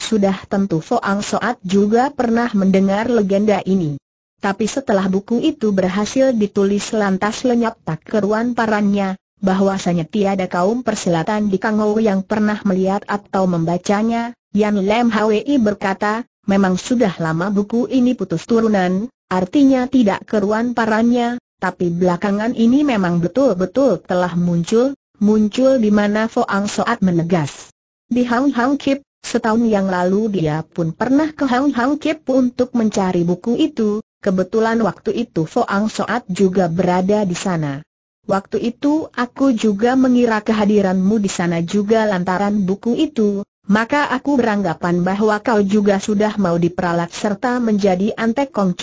Sudah tentu Soang Soat juga pernah mendengar legenda ini. Tapi setelah buku itu berhasil ditulis lantas lenyap tak keruan parannya, bahwasanya tiada kaum persilatan di Kangou yang pernah melihat atau membacanya, Yan Lem Hwi berkata, memang sudah lama buku ini putus turunan, artinya tidak keruan parannya, tapi belakangan ini memang betul-betul telah muncul, muncul di mana Foang Soat menegas. Di Hang Hang Kip, setahun yang lalu dia pun pernah ke Hang Hang Kip untuk mencari buku itu, kebetulan waktu itu Foang Soat juga berada di sana. Waktu itu aku juga mengira kehadiranmu di sana juga lantaran buku itu, maka aku beranggapan bahwa kau juga sudah mau diperalat serta menjadi antek Kong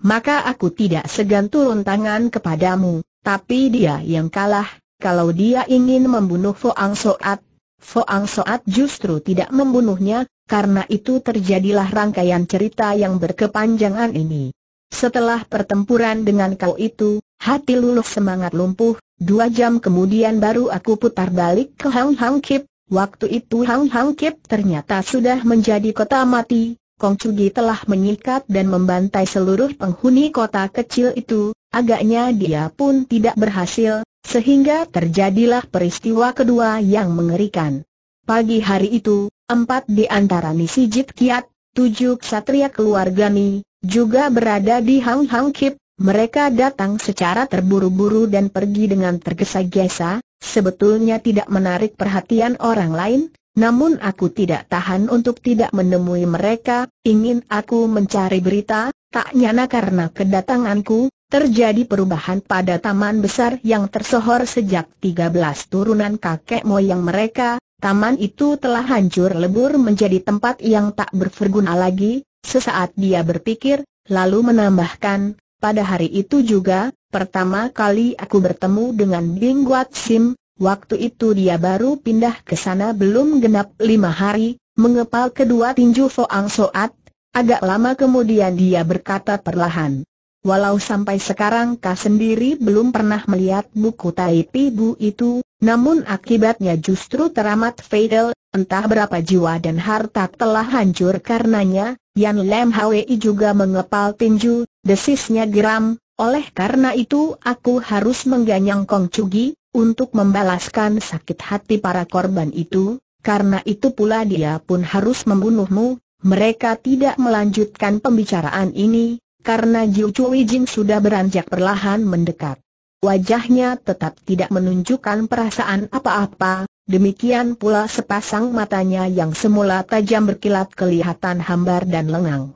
maka aku tidak segan turun tangan kepadamu, tapi dia yang kalah, kalau dia ingin membunuh Foang Soat, Foang Soat justru tidak membunuhnya, karena itu terjadilah rangkaian cerita yang berkepanjangan ini. Setelah pertempuran dengan kau itu, hati luluh semangat lumpuh, dua jam kemudian baru aku putar balik ke Hang Hang Kip, waktu itu Hang Hang Kip ternyata sudah menjadi kota mati, Kongcugi telah menyikat dan membantai seluruh penghuni kota kecil itu, agaknya dia pun tidak berhasil, sehingga terjadilah peristiwa kedua yang mengerikan. Pagi hari itu, empat di antara misi Jit Kiat, tujuh ksatria keluarga Mi, juga berada di Hang Hang Kip, mereka datang secara terburu-buru dan pergi dengan tergesa-gesa, sebetulnya tidak menarik perhatian orang lain, namun aku tidak tahan untuk tidak menemui mereka, ingin aku mencari berita, tak nyana karena kedatanganku, terjadi perubahan pada taman besar yang tersohor sejak 13 turunan kakek moyang mereka, taman itu telah hancur lebur menjadi tempat yang tak berverguna lagi, sesaat dia berpikir, lalu menambahkan, pada hari itu juga, pertama kali aku bertemu dengan Bing Guat Sim, Waktu itu dia baru pindah ke sana belum genap lima hari, mengepal kedua tinju Foang Soat, agak lama kemudian dia berkata perlahan. Walau sampai sekarang kau sendiri belum pernah melihat buku Taipi Bu itu, namun akibatnya justru teramat fatal, entah berapa jiwa dan harta telah hancur karenanya, Yan Lem Hwi juga mengepal tinju, desisnya geram, oleh karena itu aku harus mengganyang Kong Chugi, untuk membalaskan sakit hati para korban itu, karena itu pula dia pun harus membunuhmu. Mereka tidak melanjutkan pembicaraan ini, karena Jiu Chui Jin sudah beranjak perlahan mendekat. Wajahnya tetap tidak menunjukkan perasaan apa-apa, demikian pula sepasang matanya yang semula tajam berkilat kelihatan hambar dan lengang.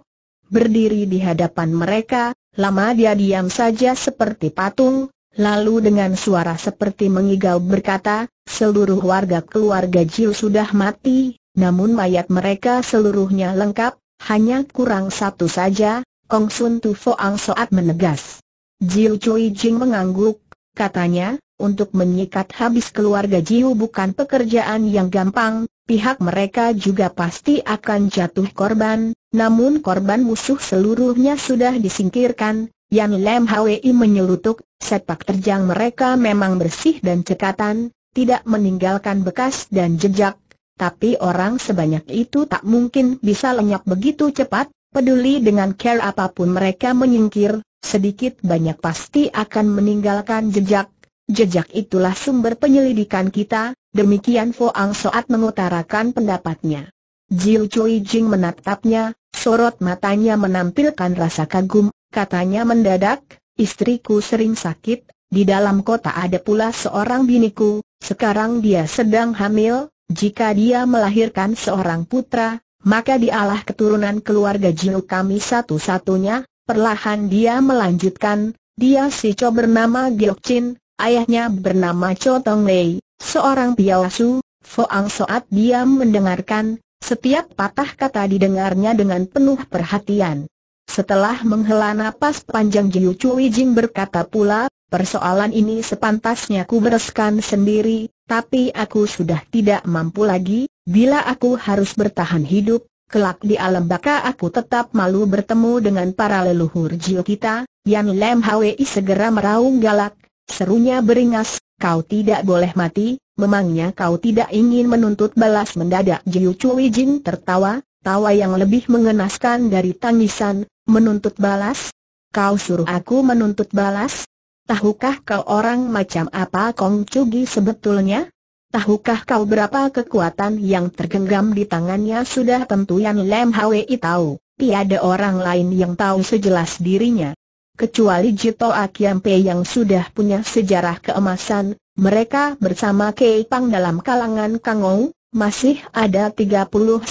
Berdiri di hadapan mereka, lama dia diam saja seperti patung, Lalu dengan suara seperti mengigau berkata, seluruh warga keluarga Jiu sudah mati, namun mayat mereka seluruhnya lengkap, hanya kurang satu saja, Kong Sun Tu Foang Soat menegas. Jiu Cui Jing mengangguk, katanya, untuk menyikat habis keluarga Jiu bukan pekerjaan yang gampang, pihak mereka juga pasti akan jatuh korban, namun korban musuh seluruhnya sudah disingkirkan, Yan Lem Hwi menyelutuk, Sepak terjang mereka memang bersih dan cekatan, tidak meninggalkan bekas dan jejak, tapi orang sebanyak itu tak mungkin bisa lenyap begitu cepat, peduli dengan care apapun mereka menyingkir, sedikit banyak pasti akan meninggalkan jejak. Jejak itulah sumber penyelidikan kita, demikian Ang Soat mengutarakan pendapatnya. Jiu Chui Jing menatapnya, sorot matanya menampilkan rasa kagum, katanya mendadak, Istriku sering sakit, di dalam kota ada pula seorang biniku, sekarang dia sedang hamil, jika dia melahirkan seorang putra, maka dialah keturunan keluarga Jiu kami satu-satunya, perlahan dia melanjutkan, dia si Cho bernama Giok Chin, ayahnya bernama Cho Tong Lei, seorang piawasu, Foang Soat dia mendengarkan, setiap patah kata didengarnya dengan penuh perhatian. Setelah menghela nafas panjang Jiu Cui Jing berkata pula, persoalan ini sepantasnya ku bereskan sendiri, tapi aku sudah tidak mampu lagi, bila aku harus bertahan hidup, kelak di alam baka aku tetap malu bertemu dengan para leluhur Jiu kita, Yan Lem Hwi segera meraung galak, serunya beringas, kau tidak boleh mati, memangnya kau tidak ingin menuntut balas mendadak Jiu Cui Jing tertawa, tawa yang lebih mengenaskan dari tangisan, Menuntut balas? Kau suruh aku menuntut balas? Tahukah kau orang macam apa Kong Cugi sebetulnya? Tahukah kau berapa kekuatan yang tergenggam di tangannya sudah tentu yang Lem Hwi tahu, tiada orang lain yang tahu sejelas dirinya. Kecuali Jito Akiampe yang sudah punya sejarah keemasan, mereka bersama Kei Pang dalam kalangan Kangou, masih ada 39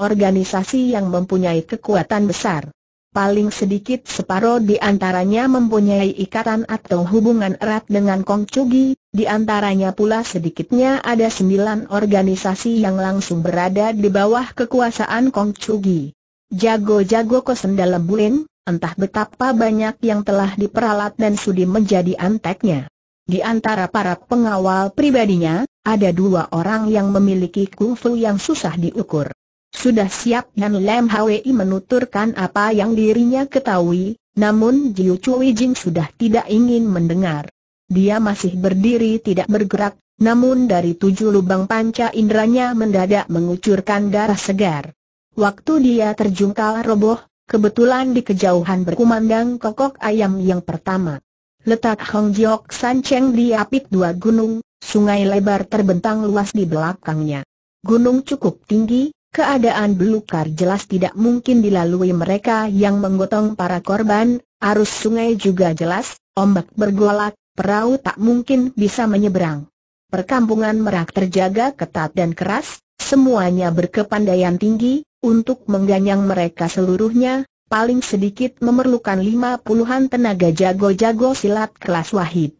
organisasi yang mempunyai kekuatan besar paling sedikit separuh di antaranya mempunyai ikatan atau hubungan erat dengan Kong Chugi, di antaranya pula sedikitnya ada sembilan organisasi yang langsung berada di bawah kekuasaan Kong Chugi. Jago-jago kosen dalam bulin, entah betapa banyak yang telah diperalat dan sudi menjadi anteknya. Di antara para pengawal pribadinya, ada dua orang yang memiliki kungfu yang susah diukur. Sudah siap Ngan Lam Hwi menuturkan apa yang dirinya ketahui, namun Jiu Chui Jing sudah tidak ingin mendengar. Dia masih berdiri tidak bergerak, namun dari tujuh lubang panca indranya mendadak mengucurkan darah segar. Waktu dia terjungkal roboh, kebetulan di kejauhan berkumandang kokok ayam yang pertama. Letak Hong Jiok San Cheng diapit dua gunung, sungai lebar terbentang luas di belakangnya. Gunung cukup tinggi, Keadaan belukar jelas tidak mungkin dilalui mereka yang menggotong para korban, arus sungai juga jelas, ombak bergolak, perahu tak mungkin bisa menyeberang. Perkampungan Merak terjaga ketat dan keras, semuanya berkepandaian tinggi, untuk mengganyang mereka seluruhnya, paling sedikit memerlukan lima puluhan tenaga jago-jago silat kelas wahid.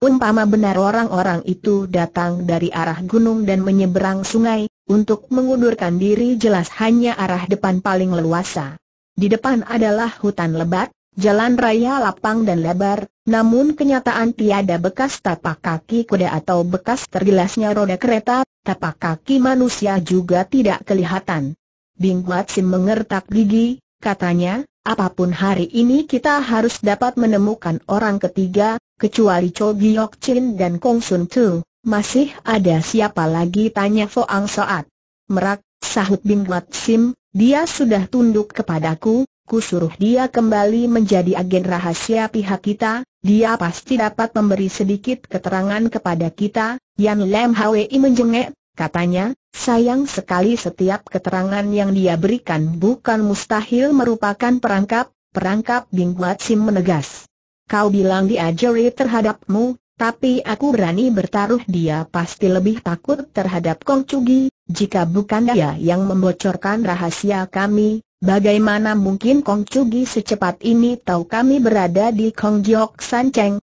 Umpama benar orang-orang itu datang dari arah gunung dan menyeberang sungai, untuk mengundurkan diri jelas hanya arah depan paling leluasa. Di depan adalah hutan lebat, jalan raya lapang dan lebar, namun kenyataan tiada bekas tapak kaki kuda atau bekas tergilasnya roda kereta, tapak kaki manusia juga tidak kelihatan. Bing Watsim mengertak gigi, katanya, apapun hari ini kita harus dapat menemukan orang ketiga, kecuali Cho Giok Chin dan Kong Sun Tu. Masih ada siapa lagi tanya Foang Soat? Merak, sahut Bing Mat Sim, dia sudah tunduk kepadaku, Ku suruh dia kembali menjadi agen rahasia pihak kita, dia pasti dapat memberi sedikit keterangan kepada kita, Yan Lem Hwi menjengek, katanya, sayang sekali setiap keterangan yang dia berikan bukan mustahil merupakan perangkap, perangkap Bing Mat Sim menegas. Kau bilang dia diajari terhadapmu, tapi aku berani bertaruh dia pasti lebih takut terhadap Kong Cugi, jika bukan dia yang membocorkan rahasia kami, bagaimana mungkin Kong Cugi secepat ini tahu kami berada di Kong Jiok San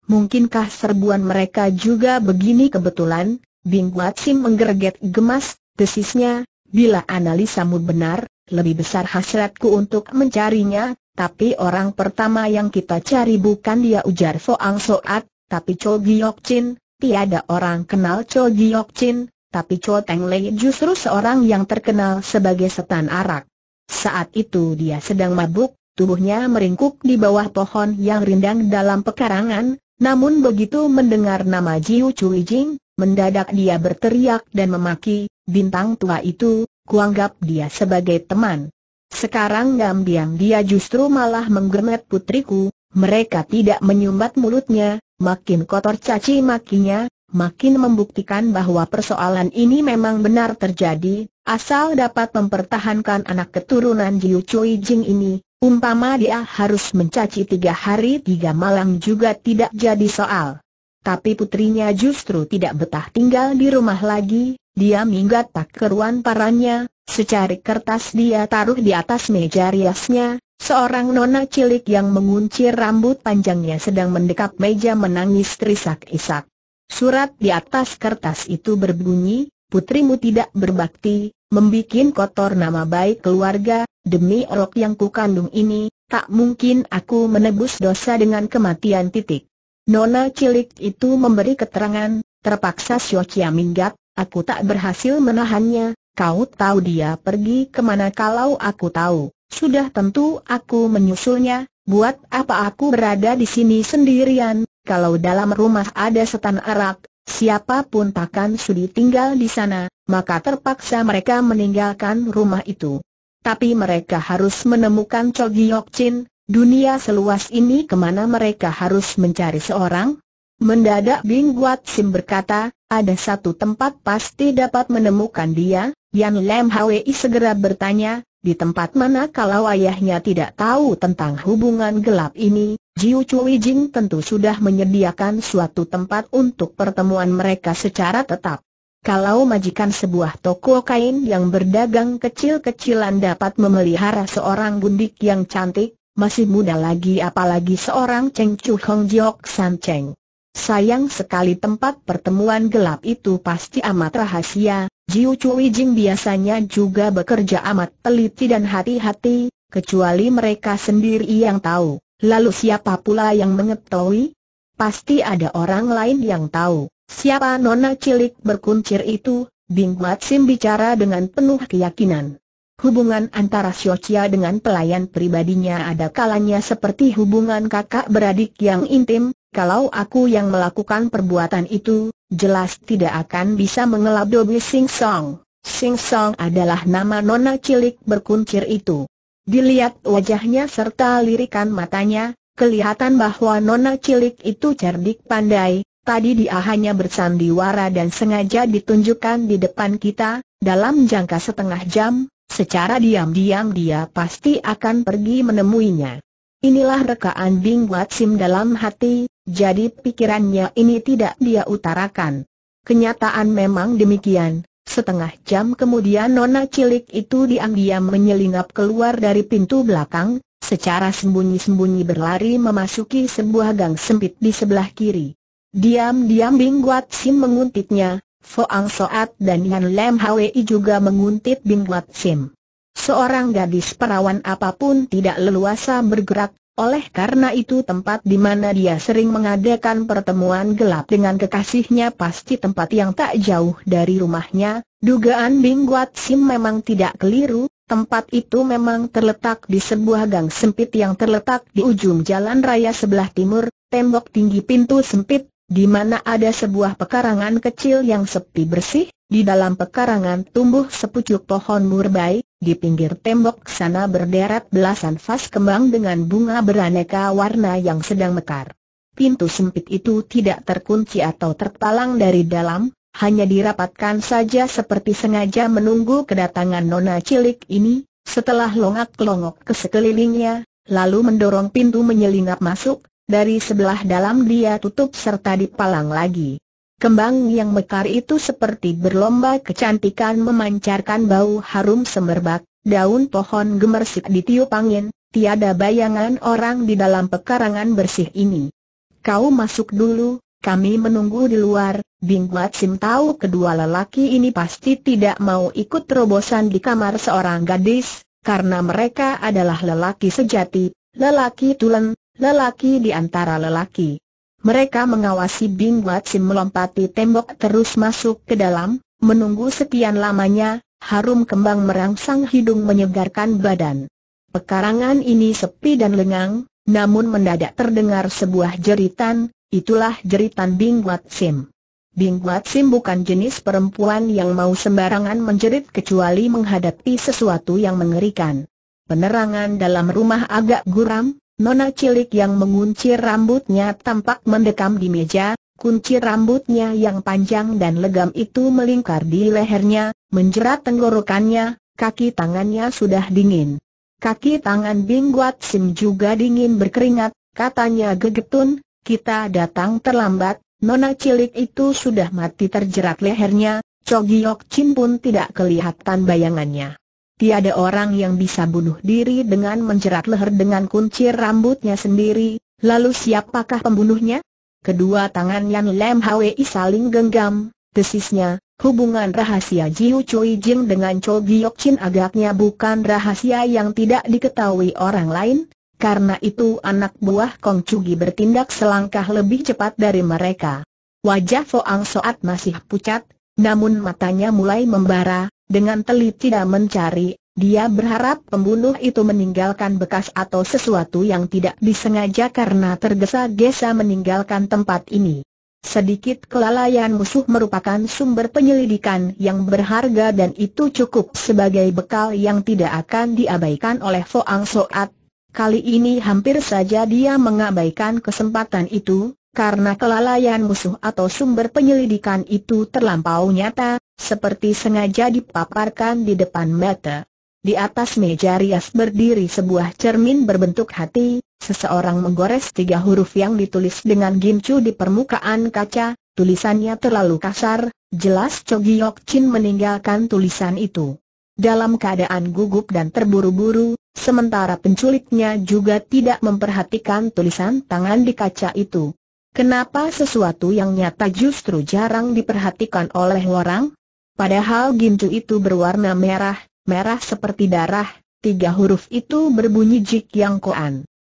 mungkinkah serbuan mereka juga begini kebetulan? Bing Wat Sim menggerget gemas, desisnya, bila analisamu benar, lebih besar hasratku untuk mencarinya, tapi orang pertama yang kita cari bukan dia ujar Soang Soat, tapi Cho Giok Chin, tiada orang kenal Cho Giok Chin, tapi Cho Teng Lei justru seorang yang terkenal sebagai setan arak. Saat itu dia sedang mabuk, tubuhnya meringkuk di bawah pohon yang rindang dalam pekarangan, namun begitu mendengar nama Jiu Chui Jing, mendadak dia berteriak dan memaki, bintang tua itu, kuanggap dia sebagai teman. Sekarang diam-diam dia justru malah menggemet putriku, mereka tidak menyumbat mulutnya, makin kotor caci makinya, makin membuktikan bahwa persoalan ini memang benar terjadi, asal dapat mempertahankan anak keturunan Jiu Cui Jing ini, umpama dia harus mencaci tiga hari tiga malam juga tidak jadi soal. Tapi putrinya justru tidak betah tinggal di rumah lagi, dia minggat tak keruan parannya. secari kertas dia taruh di atas meja riasnya, Seorang nona cilik yang menguncir rambut panjangnya sedang mendekap meja menangis terisak-isak. Surat di atas kertas itu berbunyi, putrimu tidak berbakti, membuat kotor nama baik keluarga, demi orok yang kukandung ini, tak mungkin aku menebus dosa dengan kematian titik. Nona cilik itu memberi keterangan, terpaksa Xiaoqia minggat, aku tak berhasil menahannya, kau tahu dia pergi kemana kalau aku tahu. Sudah tentu aku menyusulnya, buat apa aku berada di sini sendirian, kalau dalam rumah ada setan arak, siapapun takkan sudi tinggal di sana, maka terpaksa mereka meninggalkan rumah itu. Tapi mereka harus menemukan Chogiok Chin, dunia seluas ini kemana mereka harus mencari seorang? Mendadak Bing Guat Sim berkata, ada satu tempat pasti dapat menemukan dia, Yan Lam Hwi segera bertanya, di tempat mana kalau ayahnya tidak tahu tentang hubungan gelap ini, Jiu Chui Jing tentu sudah menyediakan suatu tempat untuk pertemuan mereka secara tetap. Kalau majikan sebuah toko kain yang berdagang kecil-kecilan dapat memelihara seorang gundik yang cantik, masih muda lagi apalagi seorang Cheng Chu Hong Jiok San Cheng. Sayang sekali tempat pertemuan gelap itu pasti amat rahasia, Jiu Chui Jing biasanya juga bekerja amat teliti dan hati-hati, kecuali mereka sendiri yang tahu. Lalu siapa pula yang mengetahui? Pasti ada orang lain yang tahu. Siapa nona cilik berkuncir itu? Bing Mat Sim bicara dengan penuh keyakinan. Hubungan antara Xiochia dengan pelayan pribadinya ada kalanya seperti hubungan kakak beradik yang intim, kalau aku yang melakukan perbuatan itu, jelas tidak akan bisa mengelak Dobi Sing Song. Sing Song adalah nama nona cilik berkuncir itu. Dilihat wajahnya serta lirikan matanya, kelihatan bahwa nona cilik itu cerdik pandai, Tadi dia hanya bersandiwara dan sengaja ditunjukkan di depan kita, dalam jangka setengah jam, secara diam-diam dia pasti akan pergi menemuinya. Inilah rekaan Bing Wat Sim dalam hati, jadi pikirannya ini tidak dia utarakan. Kenyataan memang demikian. Setengah jam kemudian nona cilik itu diam-diam menyelinap keluar dari pintu belakang, secara sembunyi-sembunyi berlari memasuki sebuah gang sempit di sebelah kiri. Diam-diam Bing Guat Sim menguntitnya, Foang Soat dan Yan Lem Hwi juga menguntit Bing Guat Sim. Seorang gadis perawan apapun tidak leluasa bergerak, oleh karena itu tempat di mana dia sering mengadakan pertemuan gelap dengan kekasihnya pasti tempat yang tak jauh dari rumahnya, dugaan Bing Guat Sim memang tidak keliru, tempat itu memang terletak di sebuah gang sempit yang terletak di ujung jalan raya sebelah timur, tembok tinggi pintu sempit, di mana ada sebuah pekarangan kecil yang sepi bersih, di dalam pekarangan tumbuh sepucuk pohon murbai, di pinggir tembok sana berderet belasan vas kembang dengan bunga beraneka warna yang sedang mekar. Pintu sempit itu tidak terkunci atau terpalang dari dalam, hanya dirapatkan saja seperti sengaja menunggu kedatangan nona cilik ini, setelah longak-longok ke sekelilingnya, lalu mendorong pintu menyelinap masuk, dari sebelah dalam dia tutup serta dipalang lagi. Kembang yang mekar itu seperti berlomba kecantikan memancarkan bau harum semerbak, daun pohon gemersik ditiup angin, tiada bayangan orang di dalam pekarangan bersih ini. Kau masuk dulu, kami menunggu di luar, Wat Sim tahu kedua lelaki ini pasti tidak mau ikut terobosan di kamar seorang gadis, karena mereka adalah lelaki sejati, lelaki tulen, lelaki di antara lelaki. Mereka mengawasi Bing Watsim melompati tembok terus masuk ke dalam, menunggu sekian lamanya, harum kembang merangsang hidung menyegarkan badan. Pekarangan ini sepi dan lengang, namun mendadak terdengar sebuah jeritan, itulah jeritan Bing Watsim. Sim. Bing Watsim Sim bukan jenis perempuan yang mau sembarangan menjerit kecuali menghadapi sesuatu yang mengerikan. Penerangan dalam rumah agak guram, Nona cilik yang mengunci rambutnya tampak mendekam di meja, kunci rambutnya yang panjang dan legam itu melingkar di lehernya, menjerat tenggorokannya, kaki tangannya sudah dingin. Kaki tangan Bing Guat Sim juga dingin berkeringat, katanya gegetun, kita datang terlambat, nona cilik itu sudah mati terjerat lehernya, Cogiok Chin pun tidak kelihatan bayangannya. Tiada orang yang bisa bunuh diri dengan menjerat leher dengan kunci rambutnya sendiri, lalu siapakah pembunuhnya? Kedua tangan Yan Lem Hwi saling genggam, tesisnya, hubungan rahasia Jiu chui Jing dengan Cho yok Chin agaknya bukan rahasia yang tidak diketahui orang lain, karena itu anak buah Kong Chugi bertindak selangkah lebih cepat dari mereka. Wajah Foang Soat masih pucat, namun matanya mulai membara, dengan teliti dan mencari, dia berharap pembunuh itu meninggalkan bekas atau sesuatu yang tidak disengaja karena tergesa-gesa meninggalkan tempat ini. Sedikit kelalaian musuh merupakan sumber penyelidikan yang berharga dan itu cukup sebagai bekal yang tidak akan diabaikan oleh Foang Soat. Kali ini hampir saja dia mengabaikan kesempatan itu, karena kelalaian musuh atau sumber penyelidikan itu terlampau nyata, seperti sengaja dipaparkan di depan mata. Di atas meja rias berdiri sebuah cermin berbentuk hati, seseorang menggores tiga huruf yang ditulis dengan gincu di permukaan kaca, tulisannya terlalu kasar, jelas Chogi Yok Chin meninggalkan tulisan itu. Dalam keadaan gugup dan terburu-buru, sementara penculiknya juga tidak memperhatikan tulisan tangan di kaca itu. Kenapa sesuatu yang nyata justru jarang diperhatikan oleh orang? Padahal gincu itu berwarna merah, merah seperti darah, tiga huruf itu berbunyi Jik Yang Koan.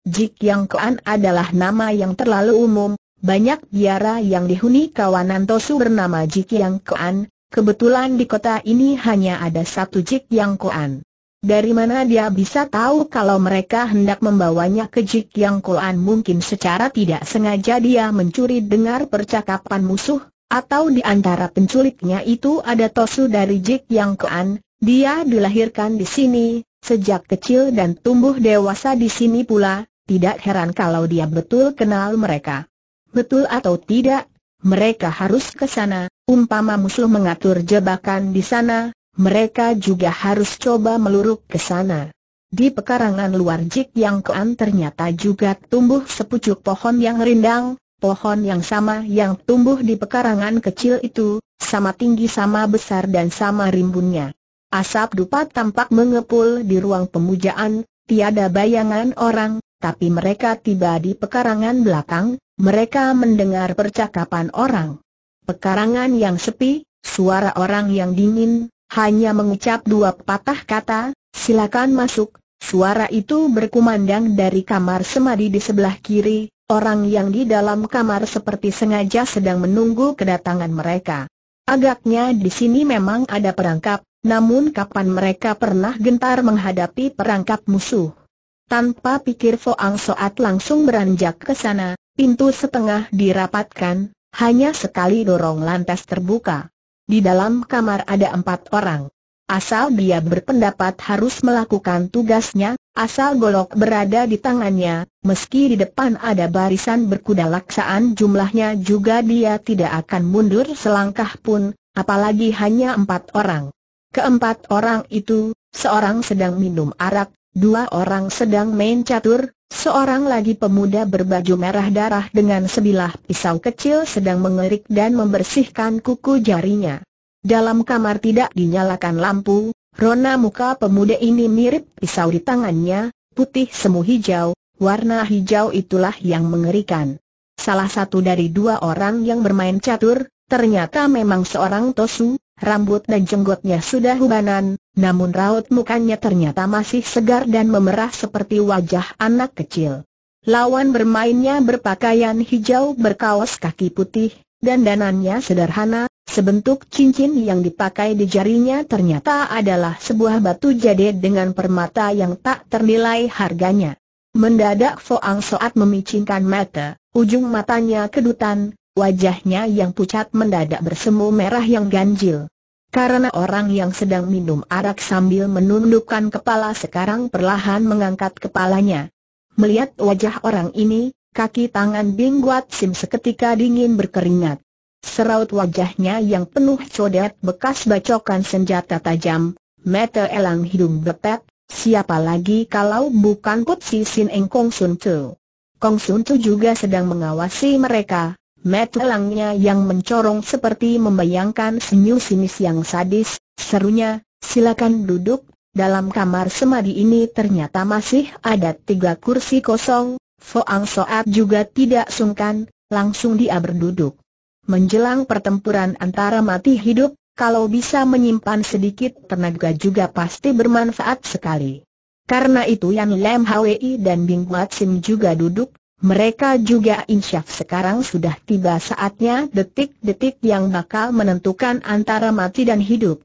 Jik Yang Koan adalah nama yang terlalu umum, banyak biara yang dihuni kawanan Tosu bernama Jik Yang Koan, kebetulan di kota ini hanya ada satu Jik Yang Koan. Dari mana dia bisa tahu kalau mereka hendak membawanya ke Jik Yang Koan mungkin secara tidak sengaja dia mencuri dengar percakapan musuh, atau di antara penculiknya itu ada Tosu dari Jik Yang Kean, dia dilahirkan di sini, sejak kecil dan tumbuh dewasa di sini pula, tidak heran kalau dia betul kenal mereka. Betul atau tidak, mereka harus ke sana, umpama musuh mengatur jebakan di sana, mereka juga harus coba meluruk ke sana. Di pekarangan luar Jik Yang Kean ternyata juga tumbuh sepucuk pohon yang rindang, pohon yang sama yang tumbuh di pekarangan kecil itu, sama tinggi sama besar dan sama rimbunnya. Asap dupa tampak mengepul di ruang pemujaan, tiada bayangan orang, tapi mereka tiba di pekarangan belakang, mereka mendengar percakapan orang. Pekarangan yang sepi, suara orang yang dingin, hanya mengucap dua patah kata, silakan masuk. Suara itu berkumandang dari kamar semadi di sebelah kiri, Orang yang di dalam kamar seperti sengaja sedang menunggu kedatangan mereka. Agaknya di sini memang ada perangkap, namun kapan mereka pernah gentar menghadapi perangkap musuh? Tanpa pikir Foang Soat langsung beranjak ke sana, pintu setengah dirapatkan, hanya sekali dorong lantas terbuka. Di dalam kamar ada empat orang. Asal dia berpendapat harus melakukan tugasnya, asal golok berada di tangannya, meski di depan ada barisan berkuda laksaan jumlahnya juga dia tidak akan mundur selangkah pun, apalagi hanya empat orang. Keempat orang itu, seorang sedang minum arak, dua orang sedang main catur, seorang lagi pemuda berbaju merah darah dengan sebilah pisau kecil sedang mengerik dan membersihkan kuku jarinya. Dalam kamar tidak dinyalakan lampu, rona muka pemuda ini mirip pisau di tangannya, putih semu hijau, warna hijau itulah yang mengerikan. Salah satu dari dua orang yang bermain catur, ternyata memang seorang Tosu, rambut dan jenggotnya sudah hubanan, namun raut mukanya ternyata masih segar dan memerah seperti wajah anak kecil. Lawan bermainnya berpakaian hijau berkaos kaki putih, dandanannya sederhana, Sebentuk cincin yang dipakai di jarinya ternyata adalah sebuah batu jade dengan permata yang tak ternilai harganya. Mendadak Foang Soat memicingkan mata, ujung matanya kedutan, wajahnya yang pucat mendadak bersemu merah yang ganjil. Karena orang yang sedang minum arak sambil menundukkan kepala sekarang perlahan mengangkat kepalanya. Melihat wajah orang ini, kaki tangan Bing Guat Sim seketika dingin berkeringat seraut wajahnya yang penuh codet bekas bacokan senjata tajam, mata elang hidung betet, siapa lagi kalau bukan Put Si Sin Eng Kong Sun Tu. Kong Sun Tu juga sedang mengawasi mereka, mata elangnya yang mencorong seperti membayangkan senyum sinis yang sadis, serunya, silakan duduk, dalam kamar semadi ini ternyata masih ada tiga kursi kosong, Fo Ang Soat juga tidak sungkan, langsung dia berduduk. Menjelang pertempuran antara mati hidup, kalau bisa menyimpan sedikit tenaga juga pasti bermanfaat sekali. Karena itu Yan Lem Hwi dan Bing Wat Sim juga duduk, mereka juga insyaf sekarang sudah tiba saatnya detik-detik yang bakal menentukan antara mati dan hidup.